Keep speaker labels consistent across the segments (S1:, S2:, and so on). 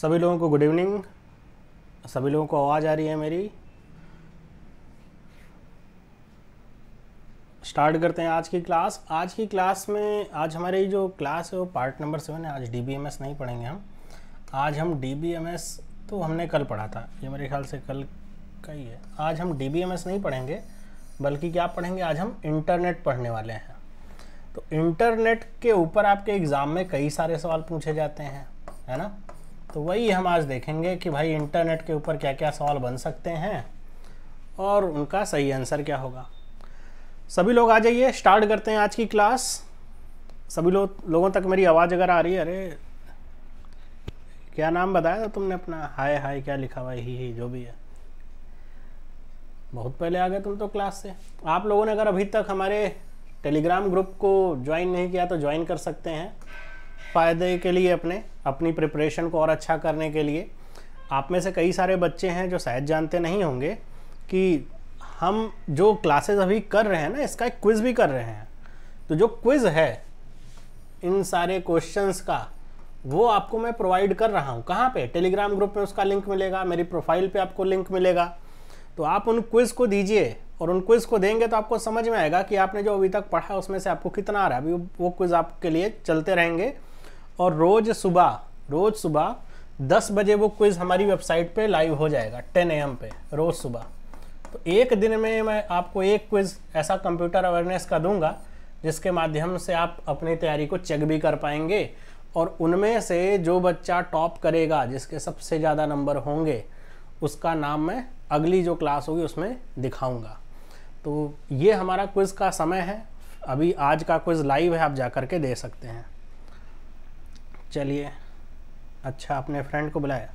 S1: सभी लोगों को गुड इवनिंग सभी लोगों को आवाज़ आ रही है मेरी स्टार्ट करते हैं आज की क्लास आज की क्लास में आज हमारी जो क्लास है वो पार्ट नंबर सेवन है आज डी नहीं पढ़ेंगे हम आज हम डी तो हमने कल पढ़ा था ये मेरे ख्याल से कल का ही है आज हम डी नहीं पढ़ेंगे बल्कि क्या पढ़ेंगे आज हम इंटरनेट पढ़ने वाले हैं तो इंटरनेट के ऊपर आपके एग्ज़ाम में कई सारे सवाल पूछे जाते हैं है ना तो वही हम आज देखेंगे कि भाई इंटरनेट के ऊपर क्या क्या सवाल बन सकते हैं और उनका सही आंसर क्या होगा सभी लोग आ जाइए स्टार्ट करते हैं आज की क्लास सभी लो, लोगों तक मेरी आवाज़ अगर आ रही है अरे क्या नाम बताया था तुमने अपना हाय हाय क्या लिखा हुआ ही ही जो भी है बहुत पहले आ गए तुम तो क्लास से आप लोगों ने अगर अभी तक हमारे टेलीग्राम ग्रुप को ज्वाइन नहीं किया तो ज्वाइन कर सकते हैं फ़ायदे के लिए अपने अपनी प्रिपरेशन को और अच्छा करने के लिए आप में से कई सारे बच्चे हैं जो शायद जानते नहीं होंगे कि हम जो क्लासेस अभी कर रहे हैं ना इसका एक क्विज़ भी कर रहे हैं तो जो क्विज़ है इन सारे क्वेश्चंस का वो आपको मैं प्रोवाइड कर रहा हूँ कहाँ पे टेलीग्राम ग्रुप में उसका लिंक मिलेगा मेरी प्रोफाइल पे आपको लिंक मिलेगा तो आप उन क्विज़ को दीजिए और उन क्विज़ को देंगे तो आपको समझ में आएगा कि आपने जो अभी तक पढ़ा उसमें से आपको कितना आ रहा है अभी वो क्विज़ आपके लिए चलते रहेंगे और रोज़ सुबह रोज़ सुबह दस बजे वो क्विज़ हमारी वेबसाइट पे लाइव हो जाएगा टेन एम पे रोज़ सुबह तो एक दिन में मैं आपको एक क्विज़ ऐसा कंप्यूटर अवेयरनेस का दूंगा जिसके माध्यम से आप अपनी तैयारी को चेक भी कर पाएंगे और उनमें से जो बच्चा टॉप करेगा जिसके सबसे ज़्यादा नंबर होंगे उसका नाम मैं अगली जो क्लास होगी उसमें दिखाऊंगा तो ये हमारा क्विज़ का समय है अभी आज का क्विज़ लाइव है आप जा कर के दे सकते हैं चलिए अच्छा अपने फ्रेंड को बुलाया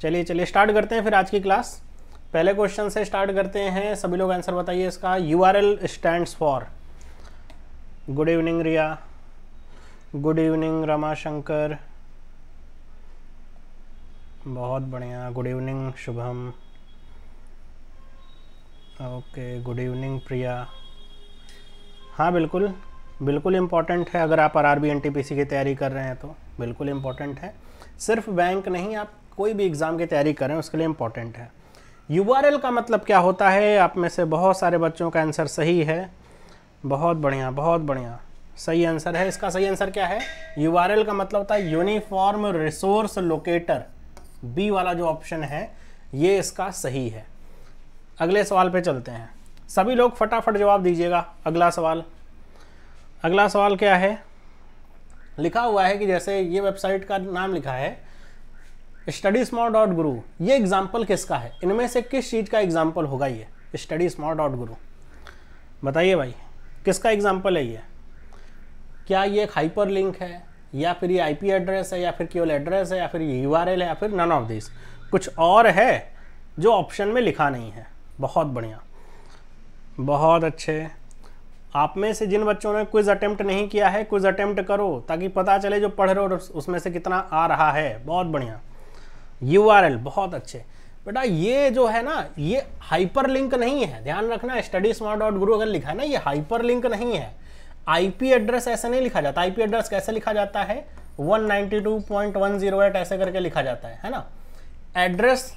S1: चलिए चलिए स्टार्ट करते हैं फिर आज की क्लास पहले क्वेश्चन से स्टार्ट करते हैं सभी लोग आंसर बताइए इसका U R L stand for good evening Riya good evening Rama Shankar बहुत बढ़िया good evening Shubham okay good evening Priya हाँ बिल्कुल बिल्कुल इम्पॉर्टेंट है अगर आप आर आर की तैयारी कर रहे हैं तो बिल्कुल इम्पॉर्टेंट है सिर्फ बैंक नहीं आप कोई भी एग्ज़ाम की तैयारी कर रहे हैं उसके लिए इम्पॉर्टेंट है यू का मतलब क्या होता है आप में से बहुत सारे बच्चों का आंसर सही है बहुत बढ़िया बहुत बढ़िया सही आंसर है इसका सही आंसर क्या है यू का मतलब होता है यूनिफॉर्म रिसोर्स लोकेटर बी वाला जो ऑप्शन है ये इसका सही है अगले सवाल पे चलते हैं सभी लोग फटाफट जवाब दीजिएगा अगला सवाल अगला सवाल क्या है लिखा हुआ है कि जैसे ये वेबसाइट का नाम लिखा है स्टडी स्मॉल डॉट गुरु ये एग्जाम्पल किसका है इनमें से किस चीज़ का एग्जाम्पल होगा ये स्टडी स्मॉल डॉट गुरु बताइए भाई किसका एग्जाम्पल है ये क्या ये एक हाइपर लिंक है या फिर ये आईपी एड्रेस है या फिर केवल एड्रेस है या फिर ये यू है या फिर नन ऑफ दिस कुछ और है जो ऑप्शन में लिखा नहीं है बहुत बढ़िया बहुत अच्छे आप में से जिन बच्चों ने क्विज अटेम्प्ट नहीं किया है क्विज अटेम्प्ट करो ताकि पता चले जो पढ़ रहे हो उसमें से कितना आ रहा है बहुत बढ़िया यू बहुत अच्छे बेटा ये जो है ना ये हाइपर लिंक नहीं है ध्यान रखना स्टडी स्मार्ट डॉट गुरु अगर लिखा है ना ये हाइपर लिंक नहीं है आईपी एड्रेस ऐसे नहीं लिखा जाता आईपी एड्रेस कैसे लिखा जाता है 192.108 ऐसे करके लिखा जाता है है ना एड्रेस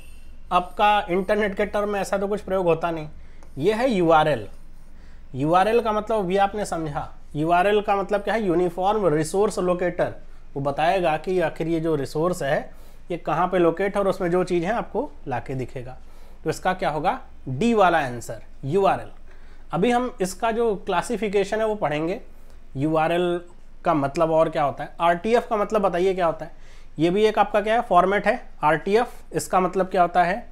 S1: आपका इंटरनेट के टर्म में ऐसा तो कुछ प्रयोग होता नहीं ये है यू यू का मतलब भी आपने समझा यू का मतलब क्या है यूनिफॉर्म रिसोर्स लोकेटर वो बताएगा कि आखिर ये जो रिसोर्स है ये कहाँ पे लोकेट है और उसमें जो चीज़ है आपको लाके दिखेगा तो इसका क्या होगा डी वाला आंसर यू अभी हम इसका जो क्लासिफिकेशन है वो पढ़ेंगे यू का मतलब और क्या होता है आर का मतलब बताइए क्या होता है ये भी एक आपका क्या है फॉर्मेट है आर इसका मतलब क्या होता है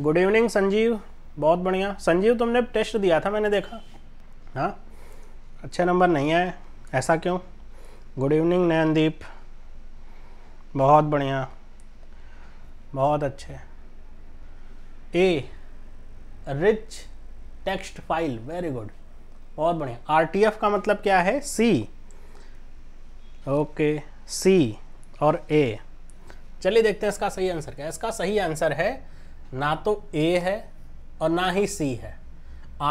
S1: गुड इवनिंग संजीव बहुत बढ़िया संजीव तुमने टेस्ट दिया था मैंने देखा हाँ अच्छा नंबर नहीं आए ऐसा क्यों गुड इवनिंग नयनदीप बहुत बढ़िया बहुत अच्छे a rich text file very good बहुत बढ़िया आरटीएफ का मतलब क्या है सी ओके सी और ए चलिए देखते हैं इसका सही आंसर क्या है इसका सही आंसर है ना तो ए है और ना ही सी है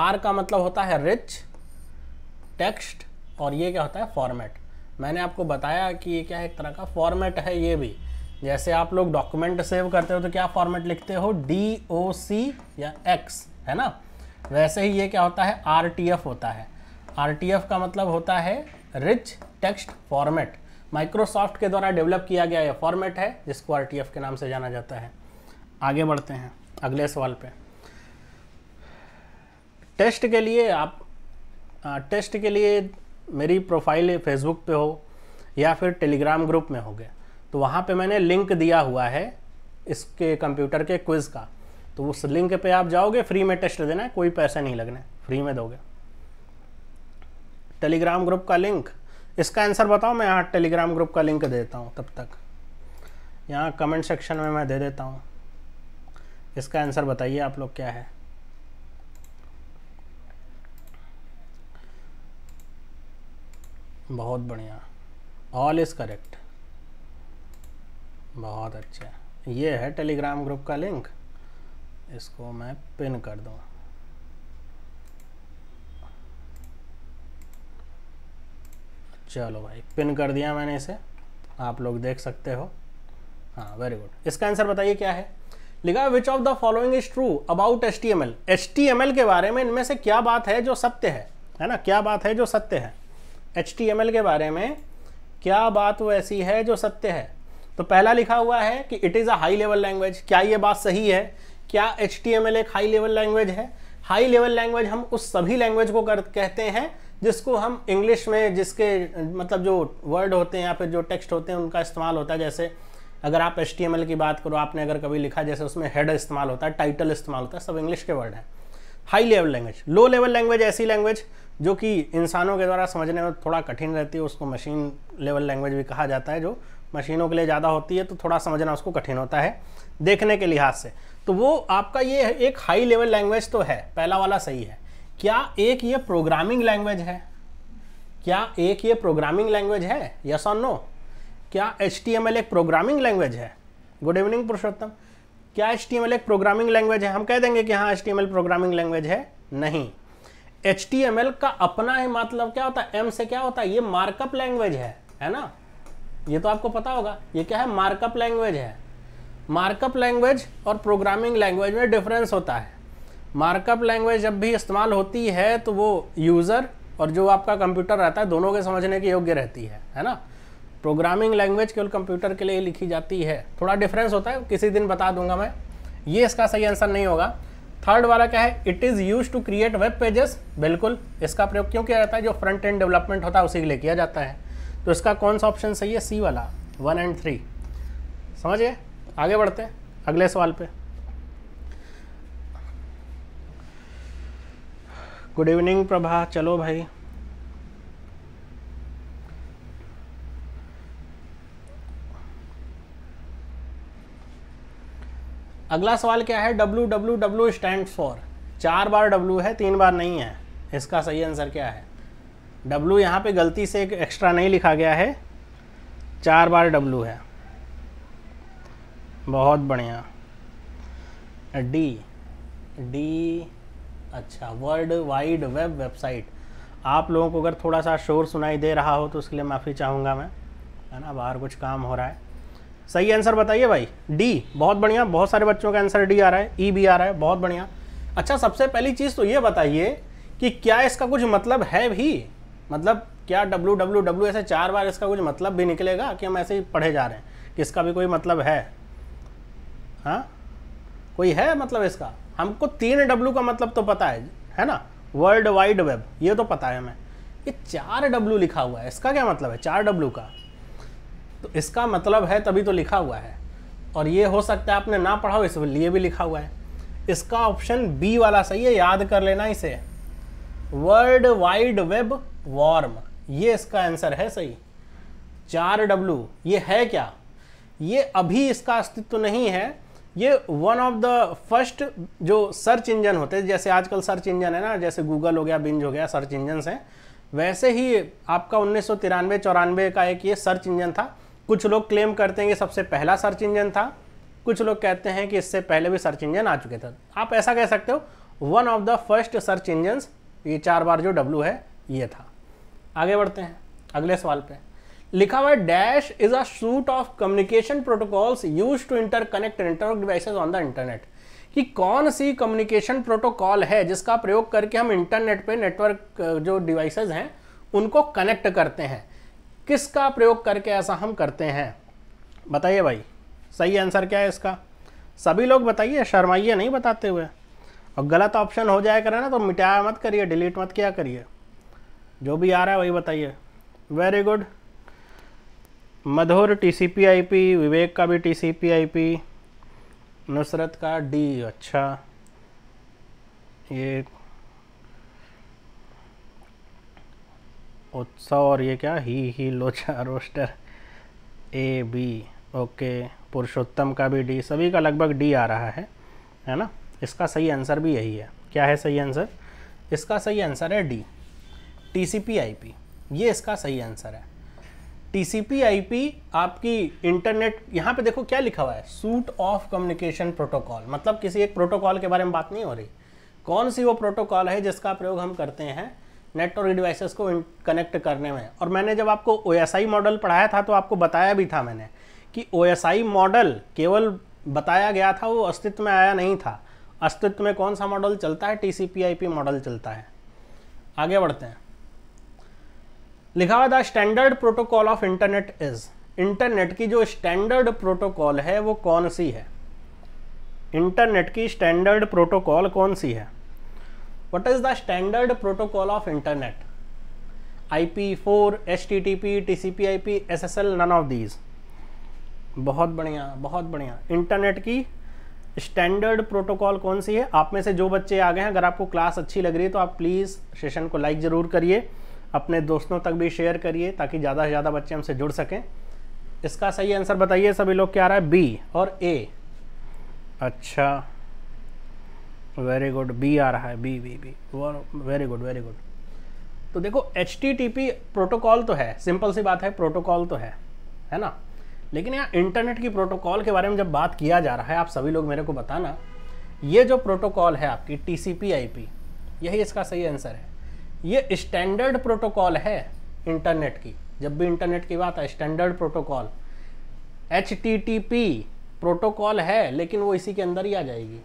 S1: आर का मतलब होता है रिच टेक्स्ट और ये क्या होता है फॉर्मेट मैंने आपको बताया कि ये क्या है एक तरह का फॉर्मेट है ये भी जैसे आप लोग डॉक्यूमेंट सेव करते हो तो क्या फॉर्मेट लिखते हो डी ओ सी या एक्स है ना वैसे ही ये क्या होता है आर टी एफ होता है आर टी एफ का मतलब होता है रिच टेक्स्ट फॉर्मेट माइक्रोसॉफ्ट के द्वारा डेवलप किया गया यह फॉर्मेट है जिसको आर टी एफ के नाम से जाना जाता है आगे बढ़ते हैं अगले सवाल पे टेस्ट के लिए आप टेस्ट के लिए मेरी प्रोफाइल फेसबुक पे हो या फिर टेलीग्राम ग्रुप में हो गया तो वहाँ पे मैंने लिंक दिया हुआ है इसके कंप्यूटर के क्विज़ का तो उस लिंक पे आप जाओगे फ्री में टेस्ट देना है कोई पैसा नहीं लगना है फ्री में दोगे टेलीग्राम ग्रुप का लिंक इसका आंसर बताओ मैं यहाँ टेलीग्राम ग्रुप का लिंक देता हूँ तब तक यहाँ कमेंट सेक्शन में मैं दे देता हूँ इसका आंसर बताइए आप लोग क्या है बहुत बढ़िया ऑल इज़ करेक्ट बहुत अच्छा ये है टेलीग्राम ग्रुप का लिंक इसको मैं पिन कर दूँ चलो भाई पिन कर दिया मैंने इसे आप लोग देख सकते हो हाँ वेरी गुड इसका आंसर बताइए क्या है लिखा which of the following is true about H T M L H T M L के बारे में इनमें से क्या बात है जो सत्य है है ना क्या बात है जो सत्य है एच के बारे में क्या बात वो ऐसी है जो सत्य है तो पहला लिखा हुआ है कि it is a high level language क्या ये बात सही है क्या एच एक हाई लेवल लैंग्वेज है हाई लेवल लैंग्वेज हम उस सभी लैंग्वेज को कर कहते हैं जिसको हम इंग्लिश में जिसके मतलब जो वर्ड होते हैं या फिर जो टेक्स्ट होते हैं उनका इस्तेमाल होता है जैसे अगर आप एच की बात करो आपने अगर कभी लिखा जैसे उसमें हेड इस्तेमाल होता है टाइटल इस्तेमाल होता है सब इंग्लिश के वर्ड हैं high level language low level language ऐसी लैंग्वेज जो कि इंसानों के द्वारा समझने में थोड़ा कठिन रहती है उसको मशीन लेवल लैंग्वेज भी कहा जाता है जो मशीनों के लिए ज़्यादा होती है तो थोड़ा समझना उसको कठिन होता है देखने के लिहाज से तो वो आपका ये एक हाई लेवल लैंग्वेज तो है पहला वाला सही है क्या एक ये प्रोग्रामिंग लैंग्वेज है क्या एक ये प्रोग्रामिंग लैंग्वेज है यस और नो क्या एच एक प्रोग्रामिंग लैंग्वेज है गुड इवनिंग पुरुषोत्तम क्या एच एक प्रोग्रामिंग लैंग्वेज है हम कह देंगे कि हाँ एच प्रोग्रामिंग लैंग्वेज है नहीं एच का अपना ही मतलब क्या होता है एम से क्या होता है ये मार्कअप लैंग्वेज है है ना ये तो आपको पता होगा ये क्या है मार्कअप लैंग्वेज है मार्कअप लैंग्वेज और प्रोग्रामिंग लैंग्वेज में डिफरेंस होता है मार्कअप लैंग्वेज जब भी इस्तेमाल होती है तो वो यूज़र और जो आपका कंप्यूटर रहता है दोनों के समझने के योग्य रहती है है ना प्रोग्रामिंग लैंग्वेज केवल कंप्यूटर के लिए लिखी जाती है थोड़ा डिफरेंस होता है किसी दिन बता दूंगा मैं ये इसका सही आंसर नहीं होगा थर्ड वाला क्या है it is use to create web pages बिल्कुल इसका प्रयोग क्यों किया जाता है जो फ्रंट एंड डेवलपमेंट होता है उसी के लिए किया जाता है तो इसका कौन सा ऑप्शन सही है सी वाला वन एंड थ्री समझिए आगे बढ़ते हैं अगले सवाल पे गुड इवनिंग प्रभा चलो भाई अगला सवाल क्या है W W W stand for चार बार डब्लू है तीन बार नहीं है इसका सही आंसर क्या है डब्लू यहाँ पे गलती से एक एक्स्ट्रा नहीं लिखा गया है चार बार डब्लू है बहुत बढ़िया डी डी अच्छा वर्ल्ड वाइड वेब वेबसाइट आप लोगों को अगर थोड़ा सा शोर सुनाई दे रहा हो तो उसके लिए माफ़ी चाहूँगा मैं है ना बाहर कुछ काम हो रहा है सही आंसर बताइए भाई डी बहुत बढ़िया बहुत सारे बच्चों का आंसर डी आ रहा है ई e भी आ रहा है बहुत बढ़िया अच्छा सबसे पहली चीज़ तो ये बताइए कि क्या इसका कुछ मतलब है भी मतलब क्या डब्लू डब्लू डब्लू ऐसे चार बार इसका कुछ मतलब भी निकलेगा कि हम ऐसे ही पढ़े जा रहे हैं कि इसका भी कोई मतलब है हाँ कोई है मतलब इसका हमको तीन डब्लू का मतलब तो पता है है ना वर्ल्ड वाइड वेब ये तो पता है हमें ये चार डब्लू लिखा हुआ है इसका क्या मतलब है चार डब्लू का तो इसका मतलब है तभी तो लिखा हुआ है और ये हो सकता है आपने ना पढ़ा हो लिए भी लिखा हुआ है इसका ऑप्शन बी वाला सही है याद कर लेना इसे वर्ल्ड वाइड वेब वार्म ये इसका आंसर है सही चार डब्लू ये है क्या ये अभी इसका अस्तित्व नहीं है ये वन ऑफ द फर्स्ट जो सर्च इंजन होते हैं जैसे आजकल सर्च इंजन है ना जैसे गूगल हो गया बिंज हो गया सर्च इंजन हैं वैसे ही आपका उन्नीस सौ का एक ये सर्च इंजन था कुछ लोग क्लेम करते हैं कि सबसे पहला सर्च इंजन था कुछ लोग कहते हैं कि इससे पहले भी सर्च इंजन आ चुके थे आप ऐसा कह सकते हो one of the first search engine ये चार बार जो डब्ल्यू है ये था आगे बढ़ते हैं अगले सवाल पे लिखा हुआ dash is a suite of communication protocols use to interconnect network devices on the internet कि कौन सी कम्युनिकेशन प्रोटोकॉल है जिसका प्रयोग करके हम इंटरनेट पे नेटवर्क जो डिवाइसेज हैं उनको कनेक्ट करते हैं किसका प्रयोग करके ऐसा हम करते हैं बताइए भाई सही आंसर क्या है इसका सभी लोग बताइए शर्माइए नहीं बताते हुए और गलत ऑप्शन हो जाए करें ना तो मिटाया मत करिए डिलीट मत किया करिए जो भी आ रहा है वही बताइए very good Madhur T C P I P Vivek का भी T C P I P Nusrat का डी अच्छा ये उत्सव और ये क्या ही ही लोचा रोस्टर ए बी ओके पुरुषोत्तम का भी डी सभी का लगभग डी आ रहा है है ना इसका सही आंसर भी यही है क्या है सही आंसर इसका सही आंसर है D T C P I P ये इसका सही आंसर है T C P I P आपकी इंटरनेट यहाँ पे देखो क्या लिखा हुआ है सूट ऑफ कम्युनिकेशन प्रोटोकॉल मतलब किसी एक प्रोटोकॉल के बारे में बात नहीं हो रही कौन सी वो प्रोटोकॉल है जिसका प्रयोग हम करते हैं नेटवर्क डिवाइसेस को कनेक्ट करने में और मैंने जब आपको ओ मॉडल पढ़ाया था तो आपको बताया भी था मैंने कि ओ मॉडल केवल बताया गया था वो अस्तित्व में आया नहीं था अस्तित्व में कौन सा मॉडल चलता है टी सी मॉडल चलता है आगे बढ़ते हैं लिखा हुआ the standard protocol of internet is internet की जो स्टैंडर्ड प्रोटोकॉल है वो कौन सी है इंटरनेट की स्टैंडर्ड प्रोटोकॉल कौन सी है what is the standard protocol of internet IP4 HTTP TCP IP SSL none of these बहुत बढ़िया बहुत बढ़िया इंटरनेट की स्टैंडर्ड प्रोटोकॉल कौन सी है आप में से जो बच्चे आ गए हैं अगर आपको क्लास अच्छी लग रही है तो आप प्लीज़ सेशन को लाइक ज़रूर करिए अपने दोस्तों तक भी शेयर करिए ताकि ज़्यादा से ज़्यादा बच्चे हमसे जुड़ सकें इसका सही आंसर बताइए सभी लोग क्या आ रहा है बी और ए अच्छा वेरी गुड बी आ रहा है B B B very good very good तो देखो एच प्रोटोकॉल तो है सिंपल सी बात है प्रोटोकॉल तो है है ना लेकिन यहाँ इंटरनेट की प्रोटोकॉल के बारे में जब बात किया जा रहा है आप सभी लोग मेरे को बताना ये जो प्रोटोकॉल है आपकी टी सी यही इसका सही आंसर है ये स्टैंडर्ड प्रोटोकॉल है इंटरनेट की जब भी इंटरनेट की बात है स्टैंडर्ड प्रोटोकॉल एच प्रोटोकॉल है लेकिन वो इसी के अंदर ही आ जाएगी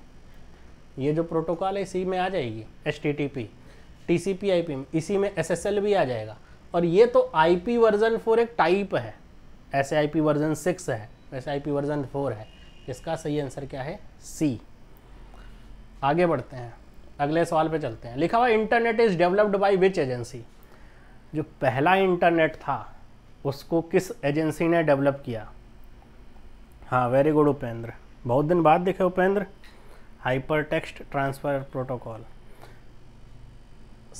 S1: ये जो प्रोटोकॉल है इसी में आ जाएगी H T T P T C P I P इसी में एस एस एल भी आ जाएगा और ये तो आई पी वर्जन फोर एक टाइप है ऐसे आई पी वर्जन सिक्स है वैसे आई पी वर्जन फोर है इसका सही आंसर क्या है सी आगे बढ़ते हैं अगले सवाल पे चलते हैं लिखा हुआ internet is developed by which agency जो पहला इंटरनेट था उसको किस एजेंसी ने डेवलप किया हाँ वेरी गुड उपेंद्र बहुत दिन बाद देखे Upendra hypertext transfer protocol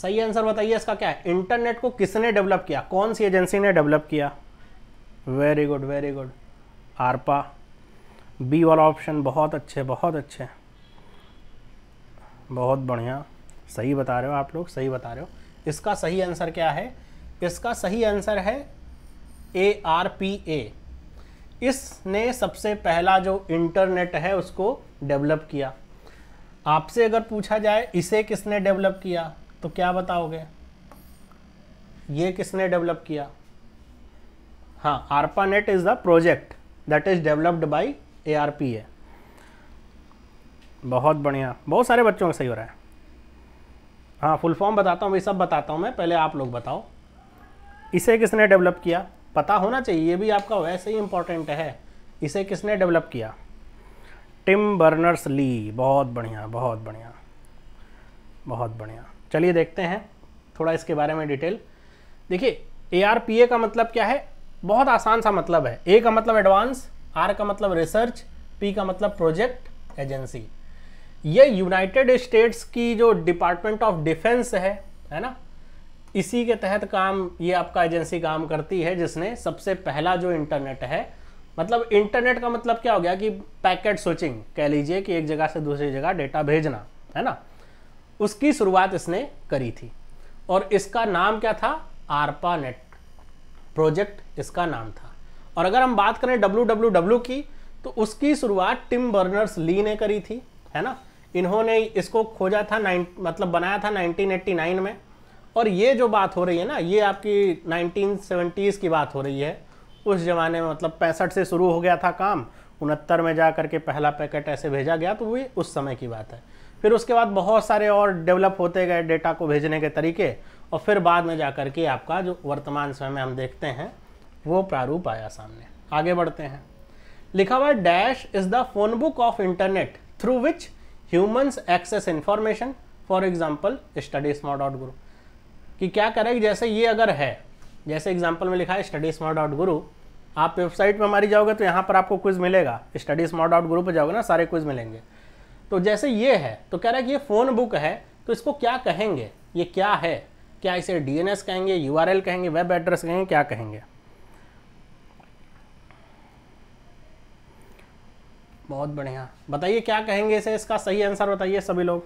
S1: सही आंसर बताइए इसका क्या है इंटरनेट को किसने डेवलप किया कौन सी एजेंसी ने डेवलप किया very good very good ARPA B वाला ऑप्शन बहुत अच्छे बहुत अच्छे बहुत बढ़िया सही बता रहे हो आप लोग सही बता रहे हो इसका सही आंसर क्या है इसका सही आंसर है ए आर पी ए इसने सबसे पहला जो इंटरनेट है उसको डेवलप किया आपसे अगर पूछा जाए इसे किसने डेवलप किया तो क्या बताओगे ये किसने डेवलप किया हाँ ARPANET is the project that is developed by A R P A बहुत बढ़िया बहुत सारे बच्चों का सही हो रहा है हाँ फुल फॉर्म बताता हूँ भाई सब बताता हूँ मैं पहले आप लोग बताओ इसे किसने डेवलप किया पता होना चाहिए ये भी आपका वैसे ही इंपॉर्टेंट है इसे किसने डेवलप किया टिम बर्नर्स ली बहुत बढ़िया बहुत बढ़िया बहुत बढ़िया चलिए देखते हैं थोड़ा इसके बारे में डिटेल देखिए ए आर पी ए का मतलब क्या है बहुत आसान सा मतलब है ए का मतलब एडवांस आर का मतलब रिसर्च पी का मतलब प्रोजेक्ट एजेंसी ये यूनाइटेड स्टेट्स की जो डिपार्टमेंट ऑफ डिफेंस है है ना इसी के तहत काम ये आपका एजेंसी काम करती है जिसने सबसे पहला जो इंटरनेट है मतलब इंटरनेट का मतलब क्या हो गया कि पैकेट स्विचिंग कह लीजिए कि एक जगह से दूसरी जगह डेटा भेजना है ना उसकी शुरुआत इसने करी थी और इसका नाम क्या था आरपा नेट प्रोजेक्ट इसका नाम था और अगर हम बात करें डब्ल्यू की तो उसकी शुरुआत टिम बर्नर्स ली ने करी थी है ना इन्होंने इसको खोजा था नाइन मतलब बनाया था 1989 में और ये जो बात हो रही है ना ये आपकी 1970s की बात हो रही है उस ज़माने में मतलब पैंसठ से शुरू हो गया था काम उनहत्तर में जा करके पहला पैकेट ऐसे भेजा गया तो वो उस समय की बात है फिर उसके बाद बहुत सारे और डेवलप होते गए डेटा को भेजने के तरीके और फिर बाद में जा कर के आपका जो वर्तमान समय में हम देखते हैं वो प्रारूप आया सामने आगे बढ़ते हैं लिखा हुआ dash is the phone book of internet through which humans access information for example study smart dot guru कि क्या करें जैसे ये अगर है जैसे एग्जाम्पल में लिखा है स्टडी स्मार्ट डॉट गुरु आप वेबसाइट पर हमारी जाओगे तो यहाँ पर आपको क्विज़ मिलेगा स्टडी स्मार्ट आउट ग्रुप पर जाओगे ना सारे क्विज़ मिलेंगे तो जैसे ये है तो कह रहा है कि ये फ़ोन बुक है तो इसको क्या कहेंगे ये क्या है क्या इसे डी कहेंगे यू कहेंगे वेब एड्रेस कहेंगे क्या कहेंगे बहुत बढ़िया बताइए क्या कहेंगे इसे इसका सही आंसर बताइए सभी लोग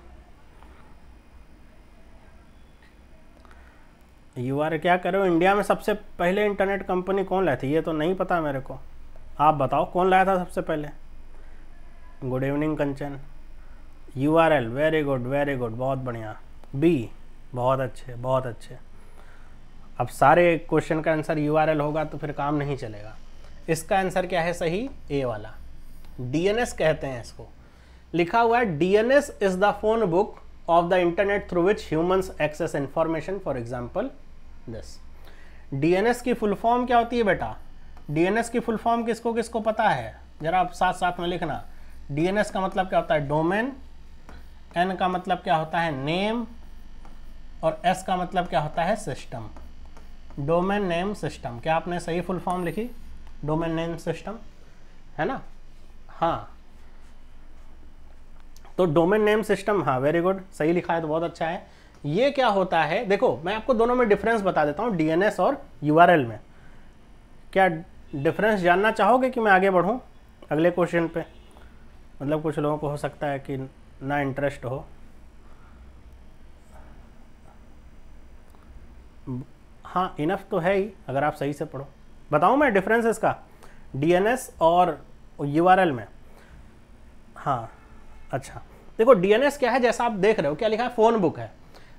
S1: यू आर क्या करो इंडिया में सबसे पहले इंटरनेट कंपनी कौन लाई थी ये तो नहीं पता मेरे को आप बताओ कौन लाया था सबसे पहले good evening Kanchan U R L very good very good बहुत बढ़िया बी बहुत अच्छे बहुत अच्छे अब सारे क्वेश्चन का आंसर यू आर एल होगा तो फिर काम नहीं चलेगा इसका आंसर क्या है सही ए वाला डी एन एस कहते हैं इसको लिखा हुआ है D N S is the phone book of the internet through which humans access information for example दस डीएनएस की फुल फॉर्म क्या होती है बेटा डीएनएस की फुल फॉर्म किसको किसको पता है जरा आप साथ साथ में लिखना डीएनएस का मतलब क्या होता है डोमेन एन का मतलब क्या होता है नेम और एस का मतलब क्या होता है सिस्टम डोमेन नेम सिस्टम क्या आपने सही फुल फॉर्म लिखी डोमेन नेम सिस्टम है ना हाँ तो डोमेन नेम सिस्टम हाँ वेरी गुड सही लिखा है तो बहुत अच्छा है ये क्या होता है देखो मैं आपको दोनों में डिफरेंस बता देता हूँ डीएनएस और यूआरएल में क्या डिफरेंस जानना चाहोगे कि मैं आगे बढ़ूँ अगले क्वेश्चन पे मतलब कुछ लोगों को हो सकता है कि ना इंटरेस्ट हो हाँ इनफ तो है ही अगर आप सही से पढ़ो बताऊँ मैं डिफरेंस इसका डीएनएस और यूआरएल में हाँ अच्छा देखो डीएनएस क्या है जैसा आप देख रहे हो क्या लिखा है फ़ोन बुक है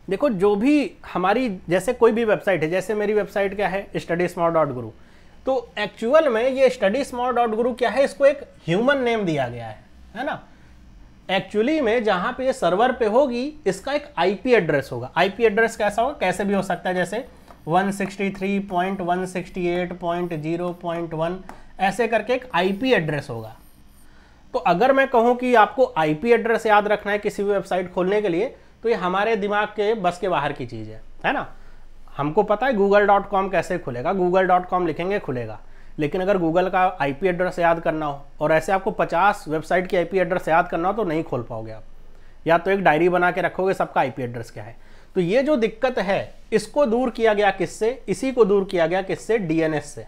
S1: देखो जो भी हमारी जैसे कोई भी वेबसाइट है जैसे मेरी वेबसाइट क्या है स्टडी स्मॉल डॉट गुरु तो एक्चुअल में ये स्टडी स्मॉल डॉट गुरु क्या है इसको एक ह्यूमन नेम दिया गया है है ना एक्चुअली में जहाँ पे ये सर्वर पे होगी इसका एक आईपी एड्रेस होगा आईपी एड्रेस कैसा होगा कैसे भी हो सकता है जैसे 163.168.0.1 ऐसे करके एक आईपी एड्रेस होगा तो अगर मैं कहूँ कि आपको आईपी एड्रेस याद रखना है किसी भी वेबसाइट खोलने के लिए तो ये हमारे दिमाग के बस के बाहर की चीज़ है है ना हमको पता है गूगल डॉट कॉम कैसे खुलेगा गूगल डॉट कॉम लिखेंगे खुलेगा लेकिन अगर गूगल का आईपी एड्रेस याद करना हो और ऐसे आपको 50 वेबसाइट की आईपी एड्रेस याद करना हो तो नहीं खोल पाओगे आप या तो एक डायरी बना के रखोगे सबका आईपी एड्रेस क्या है तो ये जो दिक्कत है इसको दूर किया गया किससे इसी को दूर किया गया किससे डीएनएस से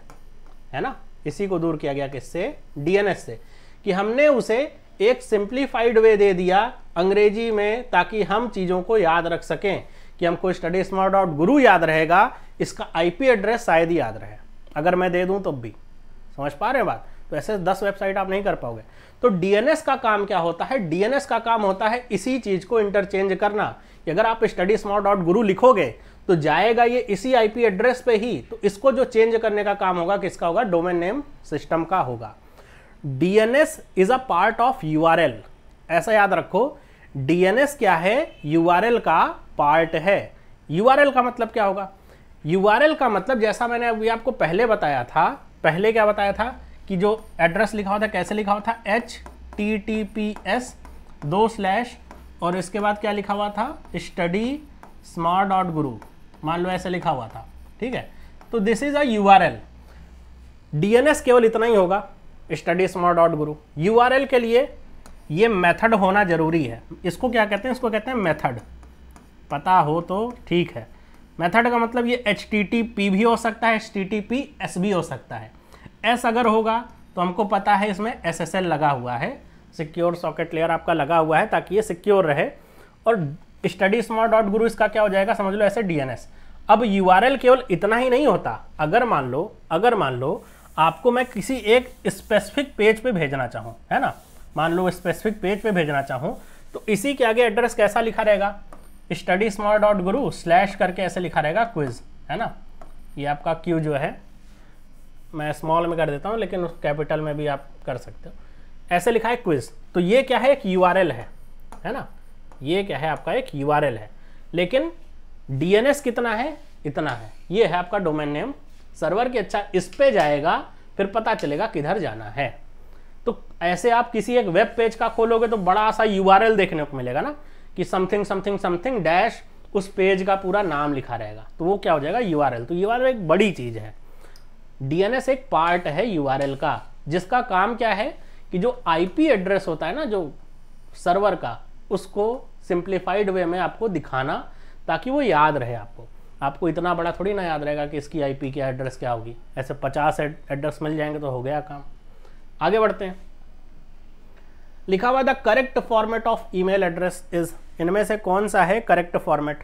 S1: है ना इसी को दूर किया गया किससे डीएनएस से कि हमने उसे एक सिंप्लीफाइड वे दे दिया अंग्रेजी में ताकि हम चीज़ों को याद रख सकें कि हमको स्टडी स्मार्ट डॉट गुरु याद रहेगा इसका आईपी एड्रेस शायद ही याद रहे अगर मैं दे दूं तो भी समझ पा रहे हैं बात तो ऐसे दस वेबसाइट आप नहीं कर पाओगे तो डीएनएस का काम क्या होता है डीएनएस का काम होता है इसी चीज़ को इंटरचेंज करना कि अगर आप स्टडी स्मार्ट डॉट गुरु लिखोगे तो जाएगा ये इसी आईपी एड्रेस पे ही तो इसको जो चेंज करने का काम होगा किसका होगा डोमेन नेम सिस्टम का होगा DNS is a part of URL ऐसा याद रखो डीएनएस क्या है यूआरएल का पार्ट है यूआरएल का मतलब क्या होगा यूआरएल का मतलब जैसा मैंने अभी आपको पहले बताया था पहले क्या बताया था कि जो एड्रेस लिखा हुआ था कैसे लिखा हुआ था H T T P S दो स्लैश और इसके बाद क्या लिखा हुआ था स्टडी स्मार्ट डॉट गुरु मान लो ऐसे लिखा हुआ था ठीक है तो this is a U R L DNS केवल इतना ही होगा स्टडी स्मार डॉट गुरु यू के लिए ये मेथड होना ज़रूरी है इसको क्या कहते हैं इसको कहते हैं मेथड पता हो तो ठीक है मेथड का मतलब ये एच भी हो सकता है एच टी भी हो सकता है एस अगर होगा तो हमको पता है इसमें एस लगा हुआ है सिक्योर सॉकेट लेयर आपका लगा हुआ है ताकि ये सिक्योर रहे और स्टडी स्मार्ट डॉट गुरु इसका क्या हो जाएगा समझ लो ऐसे एस अब यू केवल इतना ही नहीं होता अगर मान लो अगर मान लो आपको मैं किसी एक स्पेसिफिक पेज पे भेजना चाहूँ है ना मान लो स्पेसिफिक पेज पे भेजना चाहूँ तो इसी के आगे एड्रेस कैसा लिखा रहेगा study smart dot guru slash करके ऐसे लिखा रहेगा क्विज है ना ये आपका क्यू जो है मैं स्मॉल में कर देता हूँ लेकिन उस कैपिटल में भी आप कर सकते हो ऐसे लिखा है क्विज तो ये क्या है एक यू है है ना ये क्या है आपका एक यू है लेकिन डी कितना है इतना है ये है आपका डोमेन नेम सर्वर की अच्छा इस पे जाएगा फिर पता चलेगा किधर जाना है तो ऐसे आप किसी एक वेब पेज का खोलोगे तो बड़ा सा यू देखने को मिलेगा ना कि समथिंग समथिंग समथिंग डैश उस पेज का पूरा नाम लिखा रहेगा तो वो क्या हो जाएगा यू तो यू एक बड़ी चीज़ है डीएनएस एक पार्ट है यू का जिसका काम क्या है कि जो आईपी एड्रेस होता है ना जो सर्वर का उसको सिंप्लीफाइड वे में आपको दिखाना ताकि वो याद रहे आपको आपको इतना बड़ा थोड़ी ना याद रहेगा कि इसकी आईपी की एड्रेस क्या होगी ऐसे पचास एड्रेस मिल जाएंगे तो हो गया काम आगे बढ़ते हैं लिखा हुआ the correct format of email address is इनमें से कौन सा है करेक्ट फॉर्मेट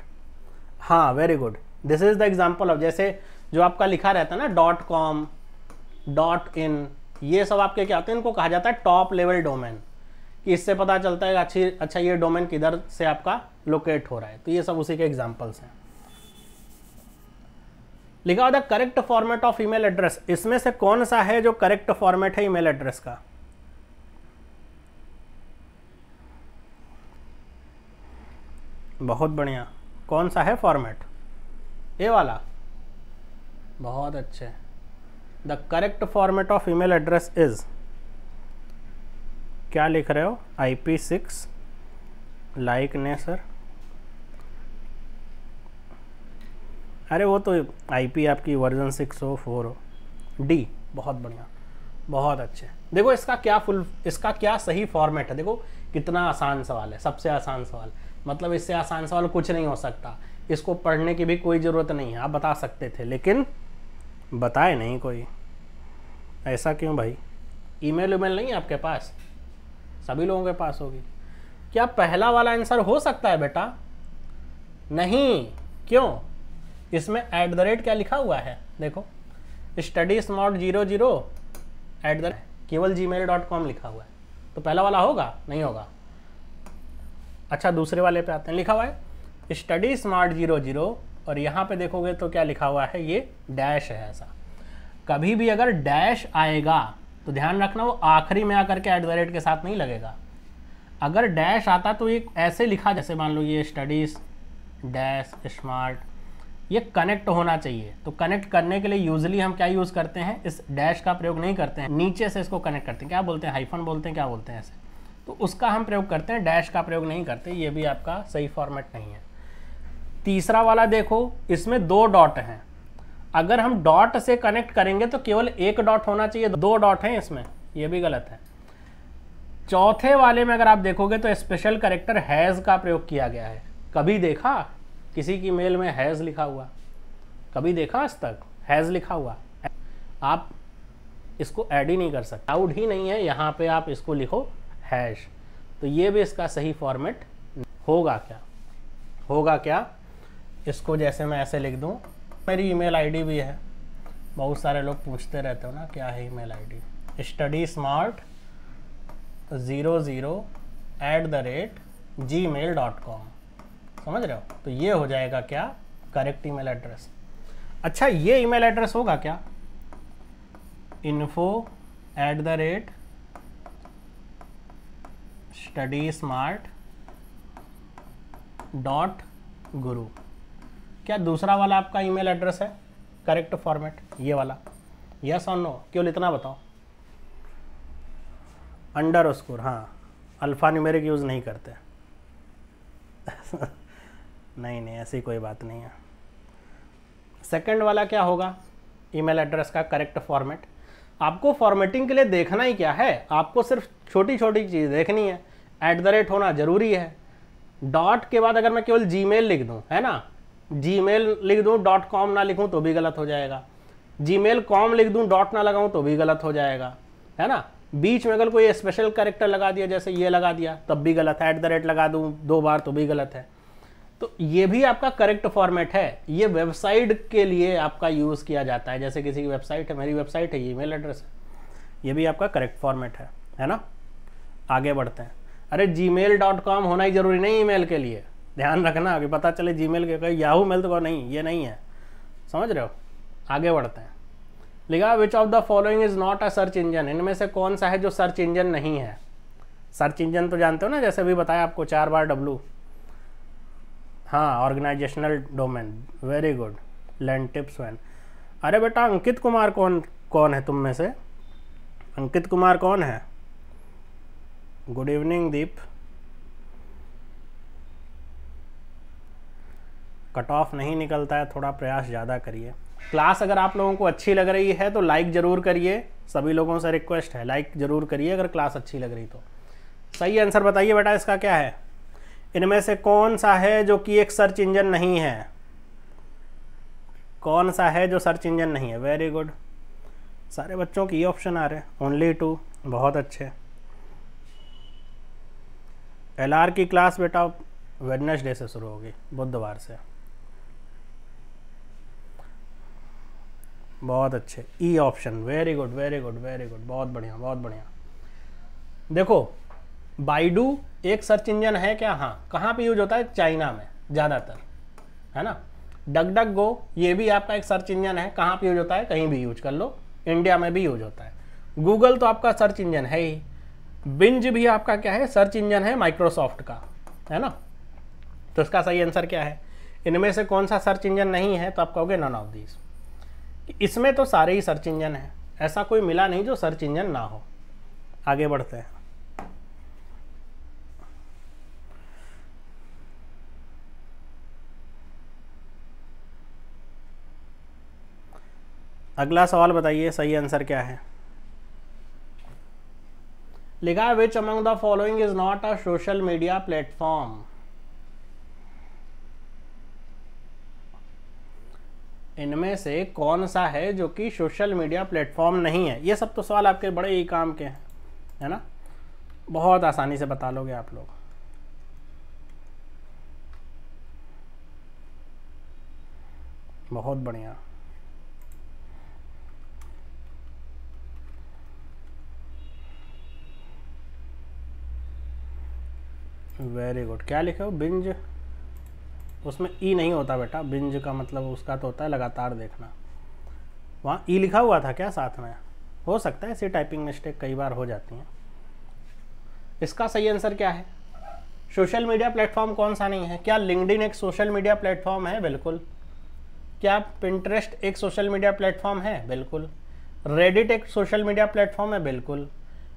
S1: हाँ very good this is the example of जैसे जो आपका लिखा रहता है ना डॉट कॉम डॉट इन ये सब आपके क्या होते हैं इनको कहा जाता है टॉप लेवल डोमेन कि इससे पता चलता है अच्छी अच्छा ये डोमेन किधर से आपका लोकेट हो रहा है तो ये सब उसी के एग्जाम्पल्स हैं लिखा होता है correct format of email address इसमें से कौन सा है जो करेक्ट फॉर्मेट है ईमेल एड्रेस का बहुत बढ़िया कौन सा है फॉर्मेट ये वाला बहुत अच्छे the correct format of email address is क्या लिख रहे हो आई पी सिक्स लाइक ने सर अरे वो तो आईपी आपकी वर्जन सिक्स हो फोर हो डी बहुत बढ़िया बहुत अच्छे देखो इसका क्या फुल इसका क्या सही फॉर्मेट है देखो कितना आसान सवाल है सबसे आसान सवाल मतलब इससे आसान सवाल कुछ नहीं हो सकता इसको पढ़ने की भी कोई ज़रूरत नहीं है आप बता सकते थे लेकिन बताए नहीं कोई ऐसा क्यों भाई ईमेल मेल नहीं है आपके पास सभी लोगों के पास होगी क्या पहला वाला आंसर हो सकता है बेटा नहीं क्यों इसमें एट द रेट क्या लिखा हुआ है देखो study smart zero zero at the केवल जी मेल डॉट कॉम लिखा हुआ है तो पहला वाला होगा नहीं होगा अच्छा दूसरे वाले पे आते हैं लिखा हुआ है स्टडी स्मार्ट जीरो जीरो और यहाँ पे देखोगे तो क्या लिखा हुआ है ये डैश है ऐसा कभी भी अगर डैश आएगा तो ध्यान रखना वो आखिरी में आकर के एट द रेट के साथ नहीं लगेगा अगर डैश आता तो ये ऐसे लिखा जैसे मान लो ये स्टडीज डैश स्मार्ट ये कनेक्ट होना चाहिए तो कनेक्ट करने के लिए यूजली हम क्या यूज़ करते हैं इस डैश का प्रयोग नहीं करते हैं नीचे से इसको कनेक्ट करते हैं क्या बोलते हैं हाइफन बोलते हैं क्या बोलते हैं ऐसे तो उसका हम प्रयोग करते हैं डैश का प्रयोग नहीं करते ये भी आपका सही फॉर्मेट नहीं है तीसरा वाला देखो इसमें दो डॉट हैं अगर हम डॉट से कनेक्ट करेंगे तो केवल एक डॉट होना चाहिए दो डॉट हैं इसमें ये भी गलत है चौथे वाले में अगर आप देखोगे तो स्पेशल करेक्टर हैज़ का प्रयोग किया गया है कभी देखा किसी की मेल में हैज़ लिखा हुआ कभी देखा आज तक हैज़ लिखा हुआ आप इसको ऐड ही नहीं कर सकते आउट ही नहीं है यहाँ पे आप इसको लिखो हैश तो ये भी इसका सही फॉर्मेट होगा क्या होगा क्या इसको जैसे मैं ऐसे लिख दूँ मेरी ईमेल आईडी भी है बहुत सारे लोग पूछते रहते हो ना क्या है email ID study smart zero zero at the rate gmail dot com समझ रहे हो तो ये हो जाएगा क्या करेक्ट ईमेल एड्रेस अच्छा ये ईमेल एड्रेस होगा क्या info at the rate study smart dot guru क्या दूसरा वाला आपका ईमेल एड्रेस है करेक्ट फॉर्मेट ये वाला यस और नो केवल इतना बताओ अंडर स्कोर हाँ अल्फा न्यूमेरिक यूज़ नहीं करते नहीं नहीं ऐसी कोई बात नहीं है सेकंड वाला क्या होगा ईमेल एड्रेस का करेक्ट फॉर्मेट आपको फॉर्मेटिंग के लिए देखना ही क्या है आपको सिर्फ छोटी छोटी चीज़ देखनी है एट द रेट होना ज़रूरी है डॉट के बाद अगर मैं केवल जी लिख दूँ है ना जी लिख दूँ डॉट कॉम ना लिखूँ तो भी गलत हो जाएगा जी मेल कॉम लिख दूँ डॉट ना लगाऊँ तो भी गलत हो जाएगा है ना बीच में अगर कोई स्पेशल करेक्टर लगा दिया जैसे ये लगा दिया तब भी गलत है एट द रेट लगा दूँ दो बार तो भी गलत है तो ये भी आपका करेक्ट फॉर्मेट है ये वेबसाइट के लिए आपका यूज़ किया जाता है जैसे किसी की वेबसाइट है मेरी वेबसाइट है ईमेल एड्रेस है ये भी आपका करेक्ट फॉर्मेट है है ना आगे बढ़ते हैं अरे जी होना ही ज़रूरी नहीं ईमेल के लिए ध्यान रखना अभी पता चले जी मेल के याहू मेल तो कहो नहीं ये नहीं है समझ रहे हो आगे बढ़ते हैं लिखा which of the following is not a search engine इनमें से कौन सा है जो सर्च इंजन नहीं है सर्च इंजन तो जानते हो ना जैसे अभी बताया आपको चार बार डब्लू हाँ organisational domain very good land tips वैन अरे बेटा अंकित कुमार कौन कौन है तुम में से अंकित कुमार कौन है good evening Deep cut off नहीं निकलता है थोड़ा प्रयास ज़्यादा करिए क्लास अगर आप लोगों को अच्छी लग रही है तो लाइक ज़रूर करिए सभी लोगों से रिक्वेस्ट है लाइक ज़रूर करिए अगर क्लास अच्छी लग रही तो सही आंसर बताइए बेटा इसका क्या है इनमें से कौन सा है जो कि एक सर्च इंजन नहीं है कौन सा है जो सर्च इंजन नहीं है वेरी गुड सारे बच्चों के ऑप्शन आ रहे हैं ओनली टू बहुत अच्छे एल आर की क्लास बेटा वेडनेसडे से शुरू होगी बुधवार से बहुत अच्छे E option very good very good very good बहुत बढ़िया बहुत बढ़िया देखो बाइडू एक सर्च इंजन है क्या हाँ कहाँ पे यूज होता है चाइना में ज़्यादातर है ना डग डग गो ये भी आपका एक सर्च इंजन है कहाँ पे यूज होता है कहीं भी यूज कर लो इंडिया में भी यूज होता है गूगल तो आपका सर्च इंजन है ही बिंज भी आपका क्या है सर्च इंजन है माइक्रोसॉफ्ट का है ना तो इसका सही आंसर क्या है इनमें से कौन सा सर्च इंजन नहीं है तो आप कहोगे नन ऑफ दिस इसमें तो सारे ही सर्च इंजन हैं ऐसा कोई मिला नहीं जो सर्च इंजन ना हो आगे बढ़ते हैं अगला सवाल बताइए सही आंसर क्या है लिखा है which among the following is not a social media platform इनमें से कौन सा है जो कि सोशल मीडिया प्लेटफॉर्म नहीं है ये सब तो सवाल आपके बड़े ही काम के हैं है ना बहुत आसानी से बता लोगे आप लोग बहुत बढ़िया वेरी गुड क्या लिखे हो बिंज उसमें ई e नहीं होता बेटा बिंज का मतलब उसका तो होता है लगातार देखना वहाँ ई e लिखा हुआ था क्या साथ में हो सकता है ऐसी टाइपिंग मिस्टेक कई बार हो जाती हैं इसका सही आंसर क्या है सोशल मीडिया प्लेटफॉर्म कौन सा नहीं है क्या लिंकडिन एक सोशल मीडिया प्लेटफॉर्म है बिल्कुल क्या पिंटरेस्ट एक सोशल मीडिया प्लेटफॉर्म है बिल्कुल रेडिट एक सोशल मीडिया प्लेटफॉर्म है बिल्कुल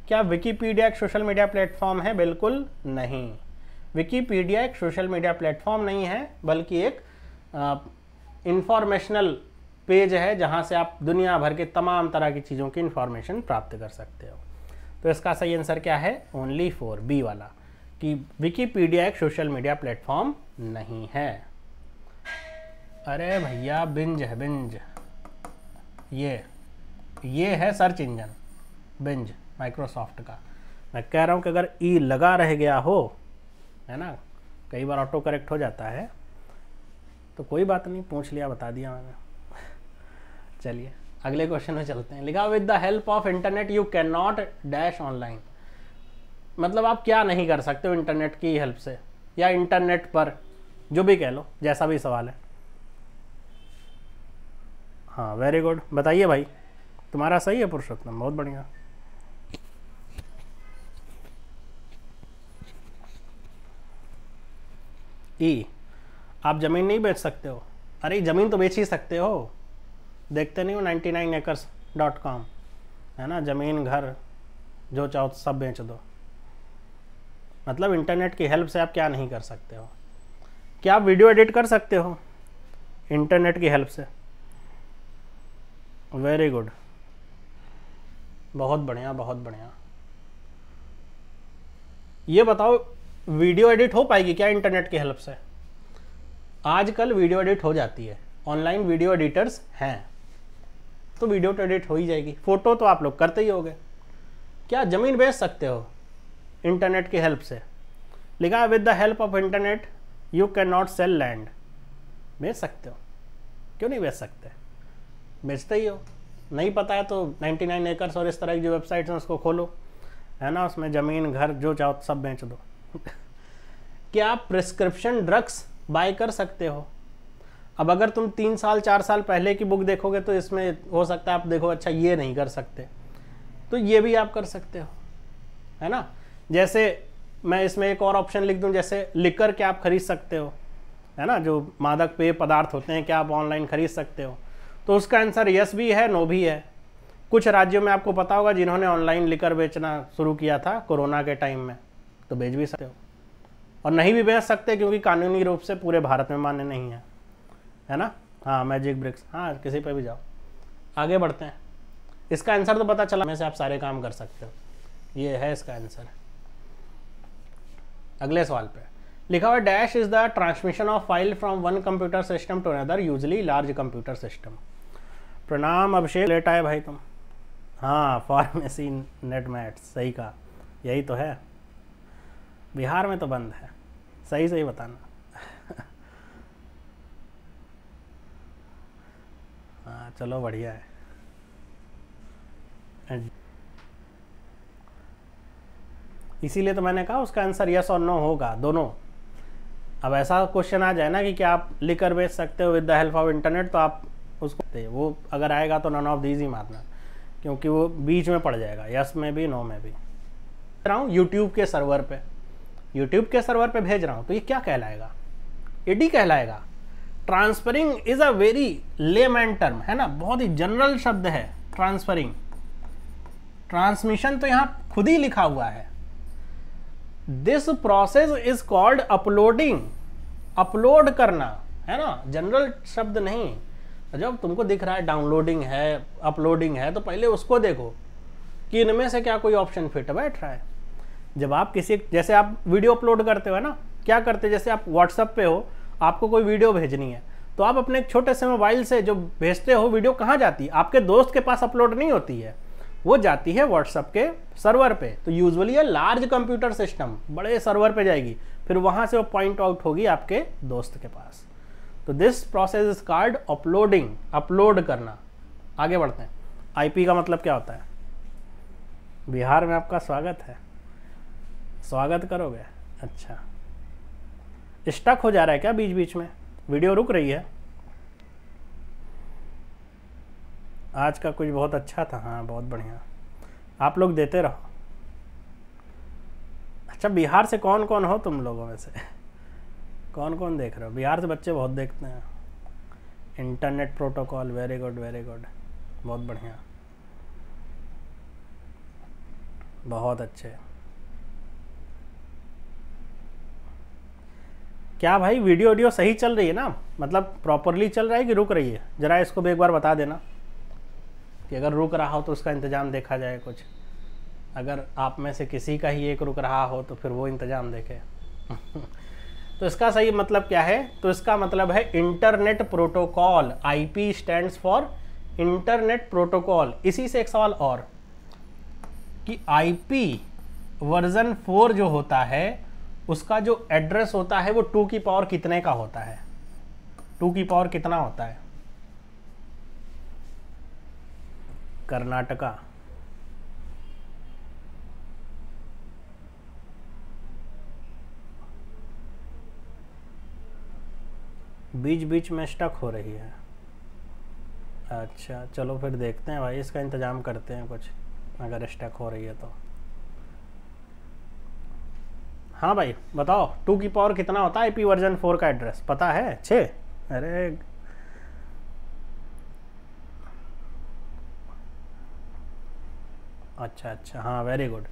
S1: क्या विकीपीडिया एक सोशल मीडिया प्लेटफॉर्म है बिल्कुल नहीं विकीपीडिया एक सोशल मीडिया प्लेटफॉर्म नहीं है बल्कि एक इंफॉर्मेशनल पेज है जहाँ से आप दुनिया भर के तमाम तरह की चीज़ों की इन्फॉर्मेशन प्राप्त कर सकते हो तो इसका सही आंसर क्या है ओनली फोर बी वाला कि विकीपीडिया एक सोशल मीडिया प्लेटफॉर्म नहीं है अरे भैया बिंज है बिंज ये ये है सर्च इंजन बिंज माइक्रोसॉफ्ट का मैं कह रहा हूँ कि अगर ई e लगा रह गया हो है ना कई बार ऑटो करेक्ट हो जाता है तो कोई बात नहीं पूछ लिया बता दिया मैंने चलिए अगले क्वेश्चन में चलते हैं लिखा with the help of internet you can not dash online मतलब आप क्या नहीं कर सकते हो इंटरनेट की हेल्प से या इंटरनेट पर जो भी कह लो जैसा भी सवाल है हाँ वेरी गुड बताइए भाई तुम्हारा सही है पुरुषोत्तम बहुत बढ़िया ई e. आप ज़मीन नहीं बेच सकते हो अरे ज़मीन तो बेच ही सकते हो देखते नहीं हो ninety nine acres dot com है ना ज़मीन घर जो चाहो तो सब बेच दो मतलब इंटरनेट की हेल्प से आप क्या नहीं कर सकते हो क्या आप वीडियो एडिट कर सकते हो इंटरनेट की हेल्प से वेरी गुड बहुत बढ़िया बहुत बढ़िया ये बताओ वीडियो एडिट हो पाएगी क्या इंटरनेट की हेल्प से आजकल वीडियो एडिट हो जाती है ऑनलाइन वीडियो एडिटर्स हैं तो वीडियो तो एडिट हो ही जाएगी फ़ोटो तो आप लोग करते ही हो क्या ज़मीन बेच सकते हो इंटरनेट की हेल्प से लिखा with the help of internet you can not sell land बेच सकते हो क्यों नहीं बेच सकते बेचते ही हो नहीं पता है तो 99 एकर्स और इस तरह की जो वेबसाइट्स हैं उसको खोलो है ना उसमें ज़मीन घर जो चाहो सब बेच दो कि आप प्रिस्क्रिप्शन ड्रग्स बाय कर सकते हो अब अगर तुम तीन साल चार साल पहले की बुक देखोगे तो इसमें हो सकता है आप देखो अच्छा ये नहीं कर सकते तो ये भी आप कर सकते हो है ना जैसे मैं इसमें एक और ऑप्शन लिख दूं जैसे लिकर के आप खरीद सकते हो है ना जो मादक पेय पदार्थ होते हैं क्या आप ऑनलाइन खरीद सकते हो तो उसका आंसर यस भी है नो भी है कुछ राज्यों में आपको पता होगा जिन्होंने ऑनलाइन लिकर बेचना शुरू किया था कोरोना के टाइम में तो भेज भी सकते हो और नहीं भी भेज सकते क्योंकि कानूनी रूप से पूरे भारत में मान्य नहीं है है ना हाँ मैजिक ब्रिक्स हाँ किसी पर भी जाओ आगे बढ़ते हैं इसका आंसर तो पता चला मैं से आप सारे काम कर सकते हो ये है इसका आंसर अगले सवाल पे लिखा हुआ dash is the transmission of file from one computer system to another usually large computer system प्रणाम अभिषेक लेट आए भाई तुम हाँ फार्मेसी नेट मैट सही कहा यही तो है बिहार में तो बंद है सही सही बताना हाँ चलो बढ़िया है इसीलिए तो मैंने कहा उसका आंसर यस और नो होगा दोनों अब ऐसा क्वेश्चन आ जाए ना कि क्या आप कर बेच सकते हो with the help of internet तो आप उसको वो अगर आएगा तो नन ऑफ दीज ही मारना क्योंकि वो बीच में पड़ जाएगा यस में भी नो में भी रहा हूँ यूट्यूब के सर्वर पे यूट्यूब के सर्वर पर भेज रहा हूँ तो ये क्या कहलाएगा एडी कहलाएगा transferring is a very layman term है ना बहुत ही जनरल शब्द है ट्रांसफरिंग ट्रांसमिशन तो यहाँ खुद ही लिखा हुआ है this process is called uploading upload करना है ना जनरल शब्द नहीं जब तुमको दिख रहा है डाउनलोडिंग है अपलोडिंग है तो पहले उसको देखो कि इनमें से क्या कोई ऑप्शन फिट बैठ रहा है जब आप किसी जैसे आप वीडियो अपलोड करते हो ना क्या करते जैसे आप व्हाट्सअप पे हो आपको कोई वीडियो भेजनी है तो आप अपने एक छोटे से मोबाइल से जो भेजते हो वीडियो कहाँ जाती है आपके दोस्त के पास अपलोड नहीं होती है वो जाती है व्हाट्सअप के सर्वर पे तो यूजुअली ये लार्ज कंप्यूटर सिस्टम बड़े सर्वर पे जाएगी फिर वहाँ से वो पॉइंट आउट होगी आपके दोस्त के पास तो this process is called uploading upload करना आगे बढ़ते हैं आईपी का मतलब क्या होता है बिहार में आपका स्वागत है स्वागत करोगे अच्छा स्टक हो जा रहा है क्या बीच बीच में वीडियो रुक रही है आज का कुछ बहुत अच्छा था हाँ बहुत बढ़िया आप लोग देते रहो अच्छा बिहार से कौन कौन हो तुम लोगों में से कौन कौन देख रहे हो बिहार से बच्चे बहुत देखते हैं internet protocol very good very good बहुत बढ़िया बहुत अच्छे क्या भाई वीडियो ऑडियो सही चल रही है ना मतलब प्रॉपरली चल रहा है कि रुक रही है ज़रा इसको भी एक बार बता देना कि अगर रुक रहा हो तो उसका इंतज़ाम देखा जाए कुछ अगर आप में से किसी का ही एक रुक रहा हो तो फिर वो इंतज़ाम देखे तो इसका सही मतलब क्या है तो इसका मतलब है internet protocol IP stands for internet protocol इसी से एक सवाल और कि आईपी वर्जन फोर जो होता है उसका जो एड्रेस होता है वो टू की पावर कितने का होता है टू की पावर कितना होता है कर्नाटका बीच बीच में स्टक हो रही है अच्छा चलो फिर देखते हैं भाई इसका इंतज़ाम करते हैं कुछ अगर स्टक हो रही है तो हाँ भाई बताओ टू की पावर कितना होता है आई वर्जन फोर का एड्रेस पता है छः अरे अच्छा अच्छा हाँ वेरी गुड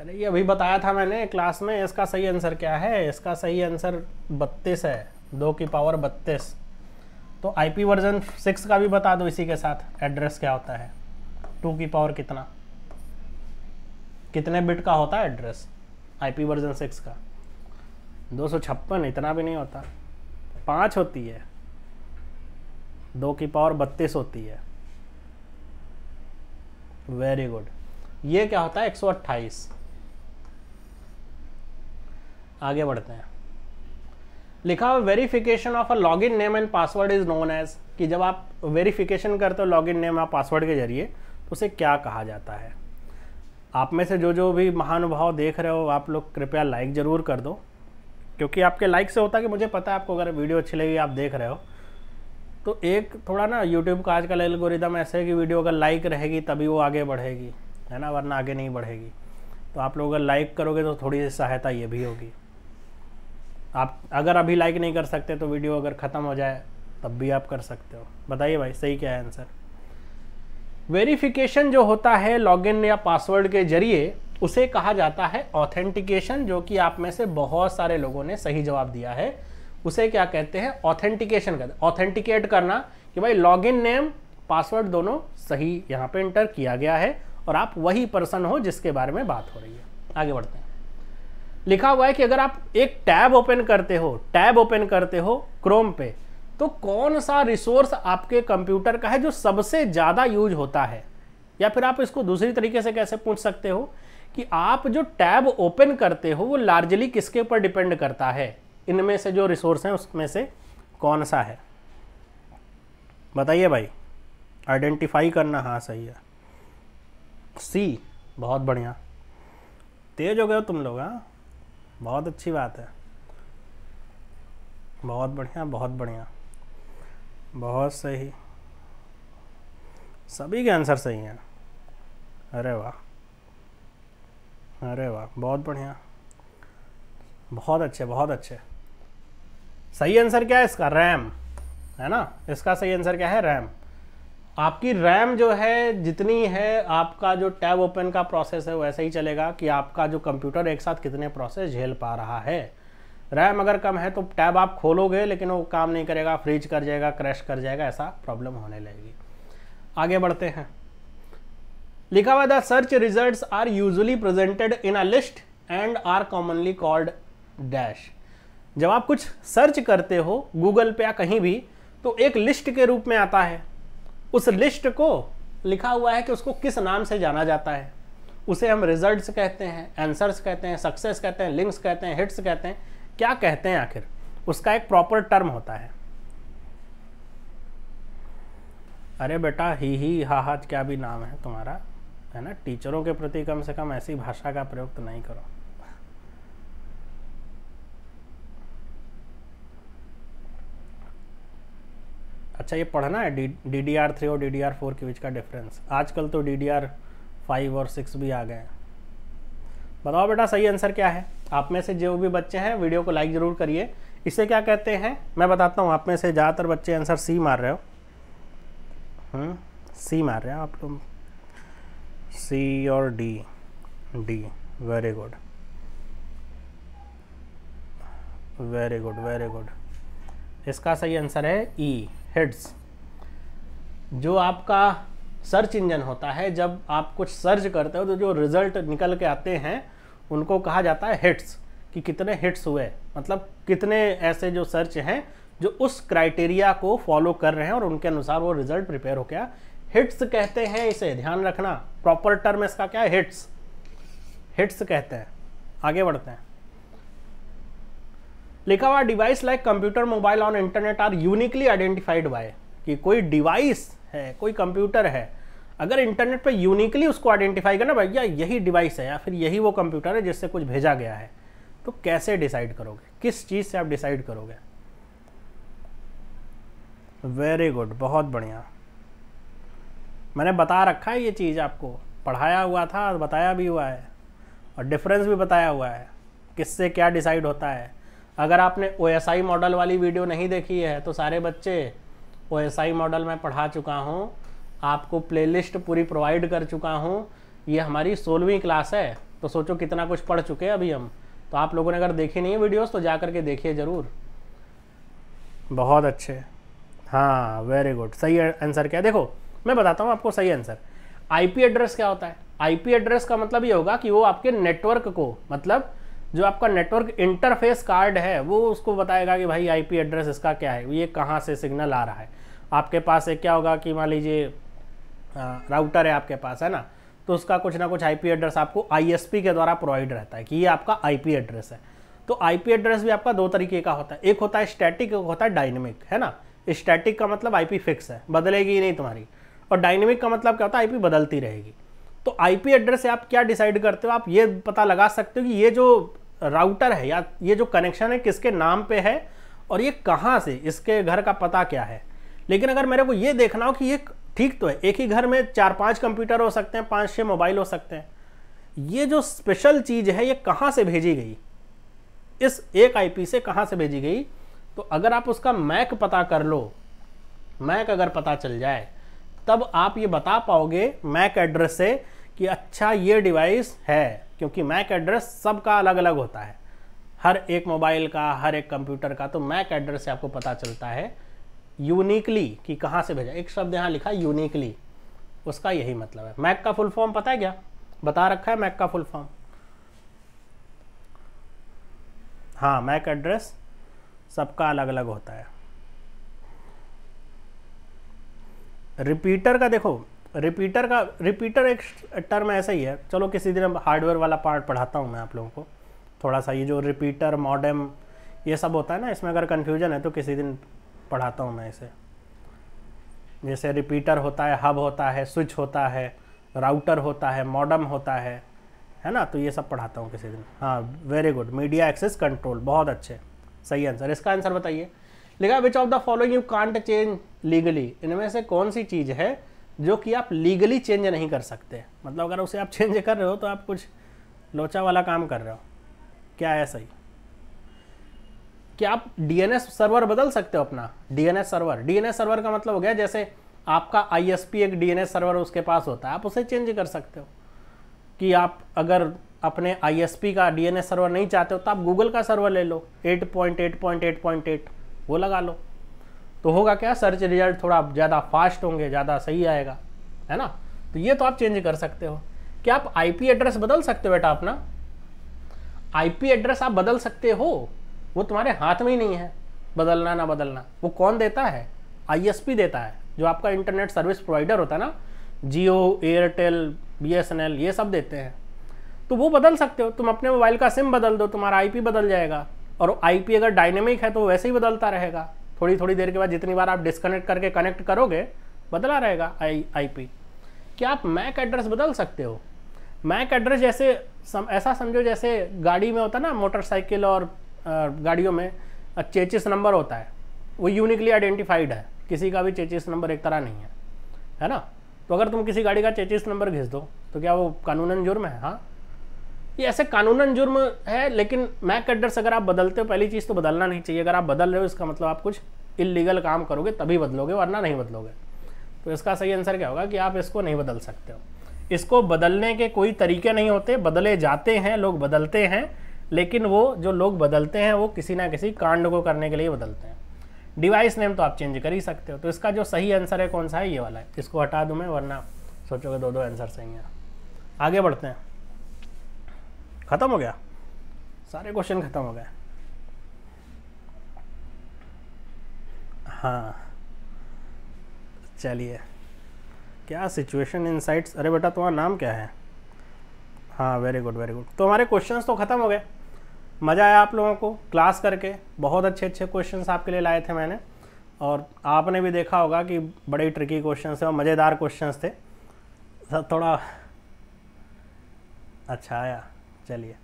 S1: अरे ये अभी बताया था मैंने क्लास में इसका सही आंसर क्या है इसका सही आंसर बत्तीस है दो की पावर बत्तीस तो आईपी वर्जन सिक्स का भी बता दो इसी के साथ एड्रेस क्या होता है टू की पावर कितना कितने बिट का होता है address I P version six का दो सौ छप्पन इतना भी नहीं होता पाँच होती है दो की पावर बत्तीस होती है वेरी गुड ये क्या होता है एक सौ अट्ठाईस आगे बढ़ते हैं लिखा हुआ verification of a login name and password is known as कि जब आप वेरिफिकेशन करते हो लॉग इन नेम और पासवर्ड के जरिए तो उसे क्या कहा जाता है आप में से जो जो भी महानुभाव देख रहे हो आप लोग कृपया लाइक ज़रूर कर दो क्योंकि आपके लाइक से होता है कि मुझे पता है आपको अगर वीडियो अच्छी लगी आप देख रहे हो तो एक थोड़ा ना यूट्यूब का आजकल एल्गोरिदम ऐसा है कि वीडियो अगर लाइक रहेगी तभी वो आगे बढ़ेगी है ना वरना आगे नहीं बढ़ेगी तो आप लोग अगर लाइक करोगे तो थोड़ी सी सहायता ये भी होगी आप अगर अभी लाइक नहीं कर सकते तो वीडियो अगर ख़त्म हो जाए तब भी आप कर सकते हो बताइए भाई सही क्या है आंसर वेरिफिकेशन जो होता है लॉगिन या पासवर्ड के जरिए उसे कहा जाता है ऑथेंटिकेशन जो कि आप में से बहुत सारे लोगों ने सही जवाब दिया है उसे क्या कहते हैं ऑथेंटिकेशन कहते हैं ऑथेंटिकेट करना कि भाई लॉगिन नेम पासवर्ड दोनों सही यहाँ पे इंटर किया गया है और आप वही पर्सन हो जिसके बारे में बात हो रही है आगे बढ़ते हैं लिखा हुआ है कि अगर आप एक टैब ओपन करते हो टैब ओपन करते हो क्रोम पे तो कौन सा रिसोर्स आपके कंप्यूटर का है जो सबसे ज़्यादा यूज होता है या फिर आप इसको दूसरी तरीके से कैसे पूछ सकते हो कि आप जो टैब ओपन करते हो वो लार्जली किसके ऊपर डिपेंड करता है इनमें से जो रिसोर्स हैं उसमें से कौन सा है बताइए भाई आइडेंटिफाई करना हाँ सही है सी बहुत बढ़िया तेज हो गए हो तुम लोग हाँ बहुत अच्छी बात है बहुत बढ़िया बहुत बढ़िया बहुत सही सभी के आंसर सही हैं अरे वाह अरे वाह बहुत बढ़िया बहुत अच्छे बहुत अच्छे सही आंसर क्या है इसका रैम है ना इसका सही आंसर क्या है रैम आपकी रैम जो है जितनी है आपका जो टैब ओपन का प्रोसेस है वैसे ही चलेगा कि आपका जो कंप्यूटर एक साथ कितने प्रोसेस झेल पा रहा है रैम अगर कम है तो टैब आप खोलोगे लेकिन वो काम नहीं करेगा फ्रीज कर जाएगा क्रैश कर जाएगा ऐसा प्रॉब्लम होने लगेगी आगे बढ़ते हैं लिखा हुआ the search results are usually presented in a list and are commonly called dash जब आप कुछ सर्च करते हो गूगल पे या कहीं भी तो एक लिस्ट के रूप में आता है उस लिस्ट को लिखा हुआ है कि उसको किस नाम से जाना जाता है उसे हम रिजल्ट्स कहते हैं आंसर्स कहते हैं सक्सेस कहते हैं लिंक्स कहते हैं हिट्स कहते हैं क्या कहते हैं आखिर उसका एक प्रॉपर टर्म होता है अरे बेटा ही ही हा हा क्या भी नाम है तुम्हारा है ना टीचरों के प्रति कम से कम ऐसी भाषा का प्रयोग तो नहीं करो अच्छा ये पढ़ना है डी डी आर थ्री और डी डी आर फोर के बीच का डिफरेंस आजकल तो डी डी आर फाइव और सिक्स भी आ गए हैं बताओ बेटा सही आंसर क्या है आप में से जो भी बच्चे हैं वीडियो को लाइक ज़रूर करिए इसे क्या कहते हैं मैं बताता हूँ आप में से ज़्यादातर बच्चे आंसर सी मार रहे हो सी हम्म, मार रहे हो आप लोग सी और D D very good very good very good इसका सही आंसर है ई e, हेड्स जो आपका सर्च इंजन होता है जब आप कुछ सर्च करते हो तो जो रिजल्ट निकल के आते हैं उनको कहा जाता है हिट्स कि कितने हिट्स हुए मतलब कितने ऐसे जो सर्च हैं जो उस क्राइटेरिया को फॉलो कर रहे हैं और उनके अनुसार वो रिजल्ट प्रिपेयर हो गया हिट्स कहते हैं इसे ध्यान रखना प्रॉपर टर्म इसका क्या है हिट्स हिट्स कहते हैं आगे बढ़ते हैं लिखा हुआ डिवाइस लाइक कंप्यूटर मोबाइल और internet are uniquely identified by कि कोई डिवाइस है कोई कंप्यूटर है अगर इंटरनेट पर यूनिकली उसको आइडेंटिफाई करना भैया यही डिवाइस है या फिर यही वो कंप्यूटर है जिससे कुछ भेजा गया है तो कैसे डिसाइड करोगे किस चीज़ से आप डिसाइड करोगे वेरी गुड बहुत बढ़िया मैंने बता रखा है ये चीज़ आपको पढ़ाया हुआ था और बताया भी हुआ है और डिफरेंस भी बताया हुआ है किससे क्या डिसाइड होता है अगर आपने ओ मॉडल वाली वीडियो नहीं देखी है तो सारे बच्चे ओ मॉडल में पढ़ा चुका हूँ आपको प्लेलिस्ट पूरी प्रोवाइड कर चुका हूँ ये हमारी सोलहवीं क्लास है तो सोचो कितना कुछ पढ़ चुके हैं अभी हम तो आप लोगों ने अगर देखी नहीं है वीडियोस तो जा करके देखिए ज़रूर बहुत अच्छे हाँ वेरी गुड सही आंसर क्या है देखो मैं बताता हूँ आपको सही आंसर आईपी एड्रेस क्या होता है आईपी एड्रेस का मतलब ये होगा कि वो आपके नेटवर्क को मतलब जो आपका नेटवर्क इंटरफेस कार्ड है वो उसको बताएगा कि भाई आईपी एड्रेस इसका क्या है ये कहाँ से सिग्नल आ रहा है आपके पास एक क्या होगा कि मान लीजिए राउटर है आपके पास है ना तो उसका कुछ ना कुछ आईपी एड्रेस आपको आईएसपी के द्वारा प्रोवाइड रहता है कि ये आपका आईपी एड्रेस है तो आईपी एड्रेस भी आपका दो तरीके का होता है एक होता है स्टैटिक एक होता है डायनेमिक है ना स्टैटिक का मतलब आईपी फिक्स है बदलेगी ही नहीं तुम्हारी और डायनेमिक का मतलब क्या होता है आई बदलती रहेगी तो आई एड्रेस से आप क्या डिसाइड करते हो आप ये पता लगा सकते हो कि ये जो राउटर है या ये जो कनेक्शन है किसके नाम पर है और ये कहाँ से इसके घर का पता क्या है लेकिन अगर मेरे को ये देखना हो कि ये ठीक तो है एक ही घर में चार पांच कंप्यूटर हो सकते हैं पांच छः मोबाइल हो सकते हैं ये जो स्पेशल चीज़ है ये कहाँ से भेजी गई इस एक आईपी से कहाँ से भेजी गई तो अगर आप उसका मैक पता कर लो मैक अगर पता चल जाए तब आप ये बता पाओगे मैक एड्रेस से कि अच्छा ये डिवाइस है क्योंकि मैक एड्रेस सबका अलग अलग होता है हर एक मोबाइल का हर एक कंप्यूटर का तो मैक एड्रेस से आपको पता चलता है यूनिकली कि कहाँ से भेजा एक शब्द यहाँ लिखा यूनिकली उसका यही मतलब है मैक का फुल फॉर्म पता है क्या बता रखा है मैक का फुल फॉर्म हाँ मैक एड्रेस सबका अलग अलग होता है रिपीटर का देखो रिपीटर का रिपीटर एक टर्म ऐसा ही है चलो किसी दिन हार्डवेयर वाला पार्ट पढ़ाता हूँ मैं आप लोगों को थोड़ा सा ये जो रिपीटर मॉडेम ये सब होता है ना इसमें अगर कन्फ्यूजन है तो किसी दिन पढ़ाता हूँ मैं इसे जैसे रिपीटर होता है हब होता है स्विच होता है राउटर होता है मॉडम होता है है ना तो ये सब पढ़ाता हूँ किसी दिन हाँ very good media access control बहुत अच्छे सही आंसर इसका आंसर बताइए लिखा which of the following you can't change legally इनमें से कौन सी चीज़ है जो कि आप लीगली चेंज नहीं कर सकते मतलब अगर उसे आप चेंज कर रहे हो तो आप कुछ लोचा वाला काम कर रहे हो क्या है सही कि आप डीएनएस सर्वर बदल सकते हो अपना डीएनएस सर्वर डीएनएस सर्वर का मतलब हो गया जैसे आपका आईएसपी एक डीएनएस सर्वर उसके पास होता है आप उसे चेंज कर सकते हो कि आप अगर अपने आईएसपी का डीएनएस सर्वर नहीं चाहते हो तो आप गूगल का सर्वर ले लो 8.8.8.8 वो लगा लो तो होगा क्या सर्च रिजल्ट थोड़ा ज़्यादा फास्ट होंगे ज़्यादा सही आएगा है ना तो ये तो आप चेंज कर सकते हो क्या आप आईपी एड्रेस बदल सकते हो बेटा अपना आईपी एड्रेस आप बदल सकते हो वो तुम्हारे हाथ में ही नहीं है बदलना ना बदलना वो कौन देता है आईएसपी देता है जो आपका इंटरनेट सर्विस प्रोवाइडर होता है ना जियो एयरटेल बी ये सब देते हैं तो वो बदल सकते हो तुम अपने मोबाइल का सिम बदल दो तुम्हारा आईपी बदल जाएगा और आईपी अगर डायनेमिक है तो वैसे ही बदलता रहेगा थोड़ी थोड़ी देर के बाद जितनी बार आप डिस्कनेक्ट करके कनेक्ट करोगे बदला रहेगा आई आई क्या आप मैक एड्रेस बदल सकते हो मैक एड्रेस जैसे सम, ऐसा समझो जैसे गाड़ी में होता ना मोटरसाइकिल और गाड़ियों में चेचिस नंबर होता है वो यूनिकली आइडेंटिफाइड है किसी का भी चेचिस नंबर एक तरह नहीं है है ना तो अगर तुम किसी गाड़ी का चेचिस नंबर घिस दो तो क्या वो कानूनन जुर्म है हाँ ये ऐसे कानूनन जुर्म है लेकिन मैक एड्रेस अगर आप बदलते हो पहली चीज़ तो बदलना नहीं चाहिए अगर आप बदल रहे हो इसका मतलब आप कुछ इलीगल काम करोगे तभी बदलोगे वरना नहीं बदलोगे तो इसका सही आंसर क्या होगा कि आप इसको नहीं बदल सकते हो इसको बदलने के कोई तरीके नहीं होते बदले जाते हैं लोग बदलते हैं लेकिन वो जो लोग बदलते हैं वो किसी ना किसी कांड को करने के लिए बदलते हैं डिवाइस नेम तो आप चेंज कर ही सकते हो तो इसका जो सही आंसर है कौन सा है ये वाला है इसको हटा दूँ मैं वरना सोचोगे दो दो आंसर सही हैं आगे बढ़ते हैं ख़त्म हो गया सारे क्वेश्चन ख़त्म हो गए हाँ चलिए क्या सिचुएशन इनसाइट्स अरे बेटा तुम्हारा नाम क्या है हाँ वेरी गुड वेरी गुड तो हमारे क्वेश्चंस तो ख़त्म हो गए मज़ा आया आप लोगों को क्लास करके बहुत अच्छे अच्छे क्वेश्चन आपके लिए लाए थे मैंने और आपने भी देखा होगा कि बड़े ट्रिकी क्वेश्चन थे और मज़ेदार क्वेश्चन थे थोड़ा अच्छा आया चलिए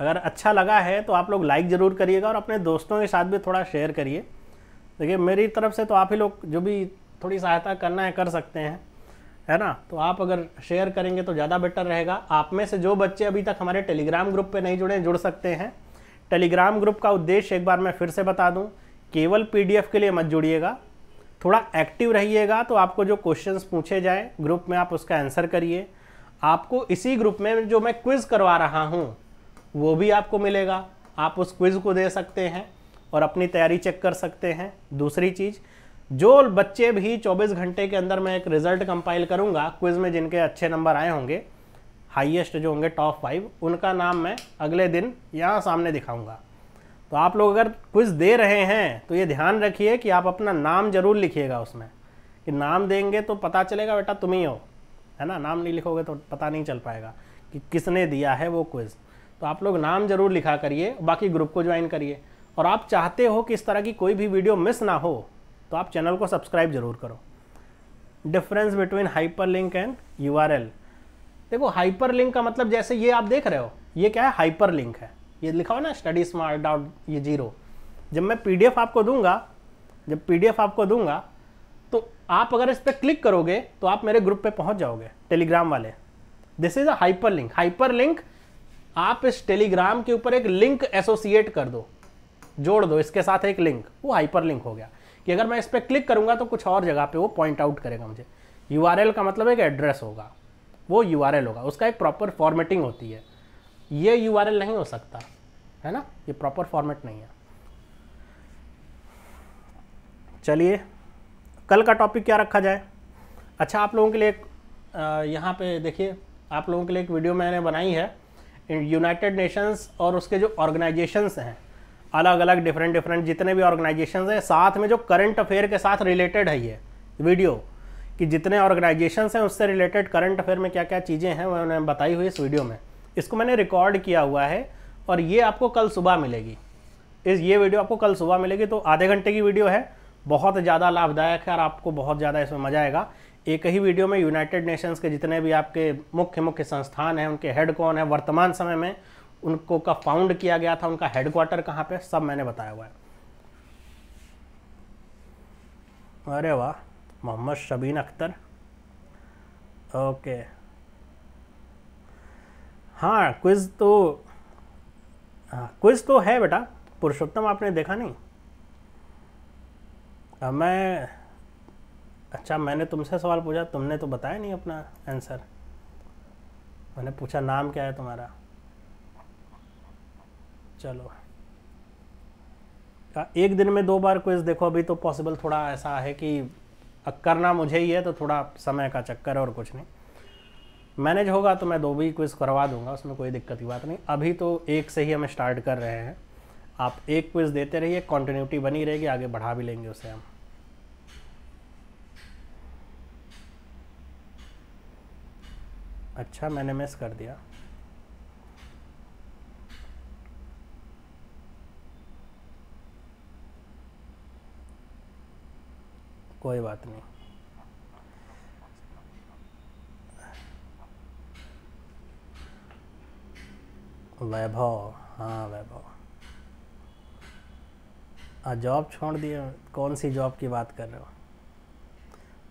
S1: अगर अच्छा लगा है तो आप लोग लाइक ज़रूर करिएगा और अपने दोस्तों के साथ भी थोड़ा शेयर करिए देखिए मेरी तरफ से तो आप ही लोग जो भी थोड़ी सहायता करना है कर सकते हैं है ना तो आप अगर शेयर करेंगे तो ज़्यादा बेटर रहेगा आप में से जो बच्चे अभी तक हमारे टेलीग्राम ग्रुप पे नहीं जुड़े जुड़ सकते हैं टेलीग्राम ग्रुप का उद्देश्य एक बार मैं फिर से बता दूं केवल पीडीएफ के लिए मत जुड़िएगा थोड़ा एक्टिव रहिएगा तो आपको जो क्वेश्चंस पूछे जाएं ग्रुप में आप उसका आंसर करिए आपको इसी ग्रुप में जो मैं क्विज़ करवा रहा हूँ वो भी आपको मिलेगा आप उस क्विज़ को दे सकते हैं और अपनी तैयारी चेक कर सकते हैं दूसरी चीज़ जो बच्चे भी 24 घंटे के अंदर मैं एक रिज़ल्ट कंपाइल करूँगा क्विज़ में जिनके अच्छे नंबर आए होंगे हाईएस्ट जो होंगे टॉप फाइव उनका नाम मैं अगले दिन यहाँ सामने दिखाऊंगा तो आप लोग अगर कुछ दे रहे हैं तो ये ध्यान रखिए कि आप अपना नाम ज़रूर लिखिएगा उसमें कि नाम देंगे तो पता चलेगा बेटा तुम ही हो है ना नाम नहीं लिखोगे तो पता नहीं चल पाएगा कि किसने दिया है वो क्विज़ तो आप लोग नाम ज़रूर लिखा करिए बाकी ग्रुप को ज्वाइन करिए और आप चाहते हो कि इस तरह की कोई भी वीडियो मिस ना हो तो आप चैनल को सब्सक्राइब ज़रूर करो difference between hyperlink and U R L देखो हाइपर लिंक का मतलब जैसे ये आप देख रहे हो ये क्या है हाइपर लिंक है ये लिखा हो ना स्टडी स्मार्ट डॉट ये जीरो जब मैं पीडीएफ आपको दूंगा जब पीडीएफ आपको दूंगा तो आप अगर इस पर क्लिक करोगे तो आप मेरे ग्रुप पे पहुंच जाओगे टेलीग्राम वाले this is a hyperlink hyperlink आप इस टेलीग्राम के ऊपर एक लिंक एसोसिएट कर दो जोड़ दो इसके साथ एक लिंक वो हाइपर लिंक हो गया कि अगर मैं इस पर क्लिक करूंगा तो कुछ और जगह पे वो पॉइंट आउट करेगा मुझे यू का मतलब एक एड्रेस होगा वो यू होगा उसका एक प्रॉपर फॉर्मेटिंग होती है ये यू नहीं हो सकता है ना ये प्रॉपर फॉर्मेट नहीं है चलिए कल का टॉपिक क्या रखा जाए अच्छा आप लोगों के लिए यहाँ पे देखिए आप लोगों के लिए एक वीडियो मैंने बनाई है यूनाइटेड नेशंस और उसके जो ऑर्गेनाइजेशंस हैं अलग अलग डिफरेंट डिफरेंट जितने भी ऑर्गेनाइजेशन हैं साथ में जो करंट अफेयर के साथ रिलेटेड है ये वीडियो कि जितने ऑर्गेनाइजेशन हैं उससे रिलेटेड करंट अफेयर में क्या क्या चीज़ें हैं मैंने बताई हुई इस वीडियो में इसको मैंने रिकॉर्ड किया हुआ है और ये आपको कल सुबह मिलेगी इस ये वीडियो आपको कल सुबह मिलेगी तो आधे घंटे की वीडियो है बहुत ज़्यादा लाभदायक है और आपको बहुत ज़्यादा इसमें मज़ा आएगा एक ही वीडियो में यूनाइटेड नेशंस के जितने भी आपके मुख्य मुख्य संस्थान हैं उनके हेड कौन है वर्तमान समय में उनको का फाउंड किया गया था उनका हेडक्वार्टर कहाँ पे सब मैंने बताया हुआ है अरे वाह मोहम्मद शबीन अख्तर ओके हाँ क्विज़ तो हाँ क्विज़ तो है बेटा पुरुषोत्तम आपने देखा नहीं आ, मैं अच्छा मैंने तुमसे सवाल पूछा तुमने तो बताया नहीं अपना आंसर मैंने पूछा नाम क्या है तुम्हारा चलो हाँ, एक दिन में दो बार क्विज देखो अभी तो पॉसिबल थोड़ा ऐसा है कि करना मुझे ही है तो थोड़ा समय का चक्कर है और कुछ नहीं मैनेज होगा तो मैं दो भी क्विज़ करवा दूंगा उसमें कोई दिक्कत की बात नहीं अभी तो एक से ही हम स्टार्ट कर रहे हैं आप एक क्विज़ देते रहिए कॉन्टीन्यूटी बनी रहेगी आगे बढ़ा भी लेंगे उसे हम अच्छा मैंने मिस कर दिया कोई बात नहीं वैभव हाँ वैभव जॉब छोड़ दिए कौन सी जॉब की बात कर रहे हो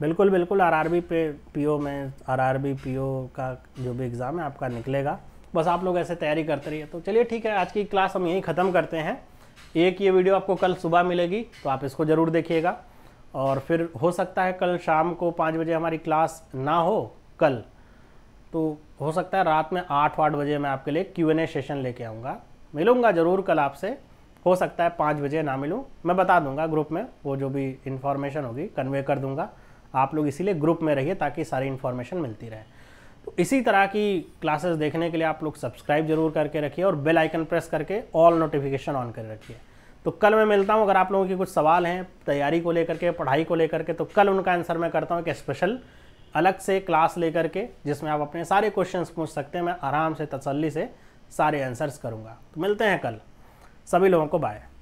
S1: बिल्कुल बिल्कुल आरआरबी पे पीओ में आरआरबी पीओ का जो भी एग्ज़ाम है आपका निकलेगा बस आप लोग ऐसे तैयारी करते रहिए तो चलिए ठीक है आज की क्लास हम यहीं ख़त्म करते हैं एक ये वीडियो आपको कल सुबह मिलेगी तो आप इसको ज़रूर देखिएगा और फिर हो सकता है कल शाम को पाँच बजे हमारी क्लास ना हो कल तो हो सकता है रात में आठ आठ बजे मैं आपके लिए क्यू एन ए सेशन लेके आऊँगा मिलूँगा ज़रूर कल आपसे हो सकता है पाँच बजे ना मिलूँ मैं बता दूंगा ग्रुप में वो जो भी इन्फॉर्मेशन होगी कन्वे कर दूंगा आप लोग इसीलिए ग्रुप में रहिए ताकि सारी इन्फॉर्मेशन मिलती रहे तो इसी तरह की क्लासेस देखने के लिए आप लोग सब्सक्राइब जरूर करके रखिए और बेल आइकन प्रेस करके ऑल नोटिफिकेशन ऑन कर रखिए तो कल मैं मिलता हूँ अगर आप लोगों के कुछ सवाल हैं तैयारी को लेकर के पढ़ाई को लेकर के तो कल उनका आंसर मैं करता हूँ एक स्पेशल अलग से क्लास लेकर के जिसमें आप अपने सारे क्वेश्चन पूछ सकते हैं मैं आराम से तसल्ली से सारे आंसर्स करूँगा तो मिलते हैं कल सभी लोगों को बाय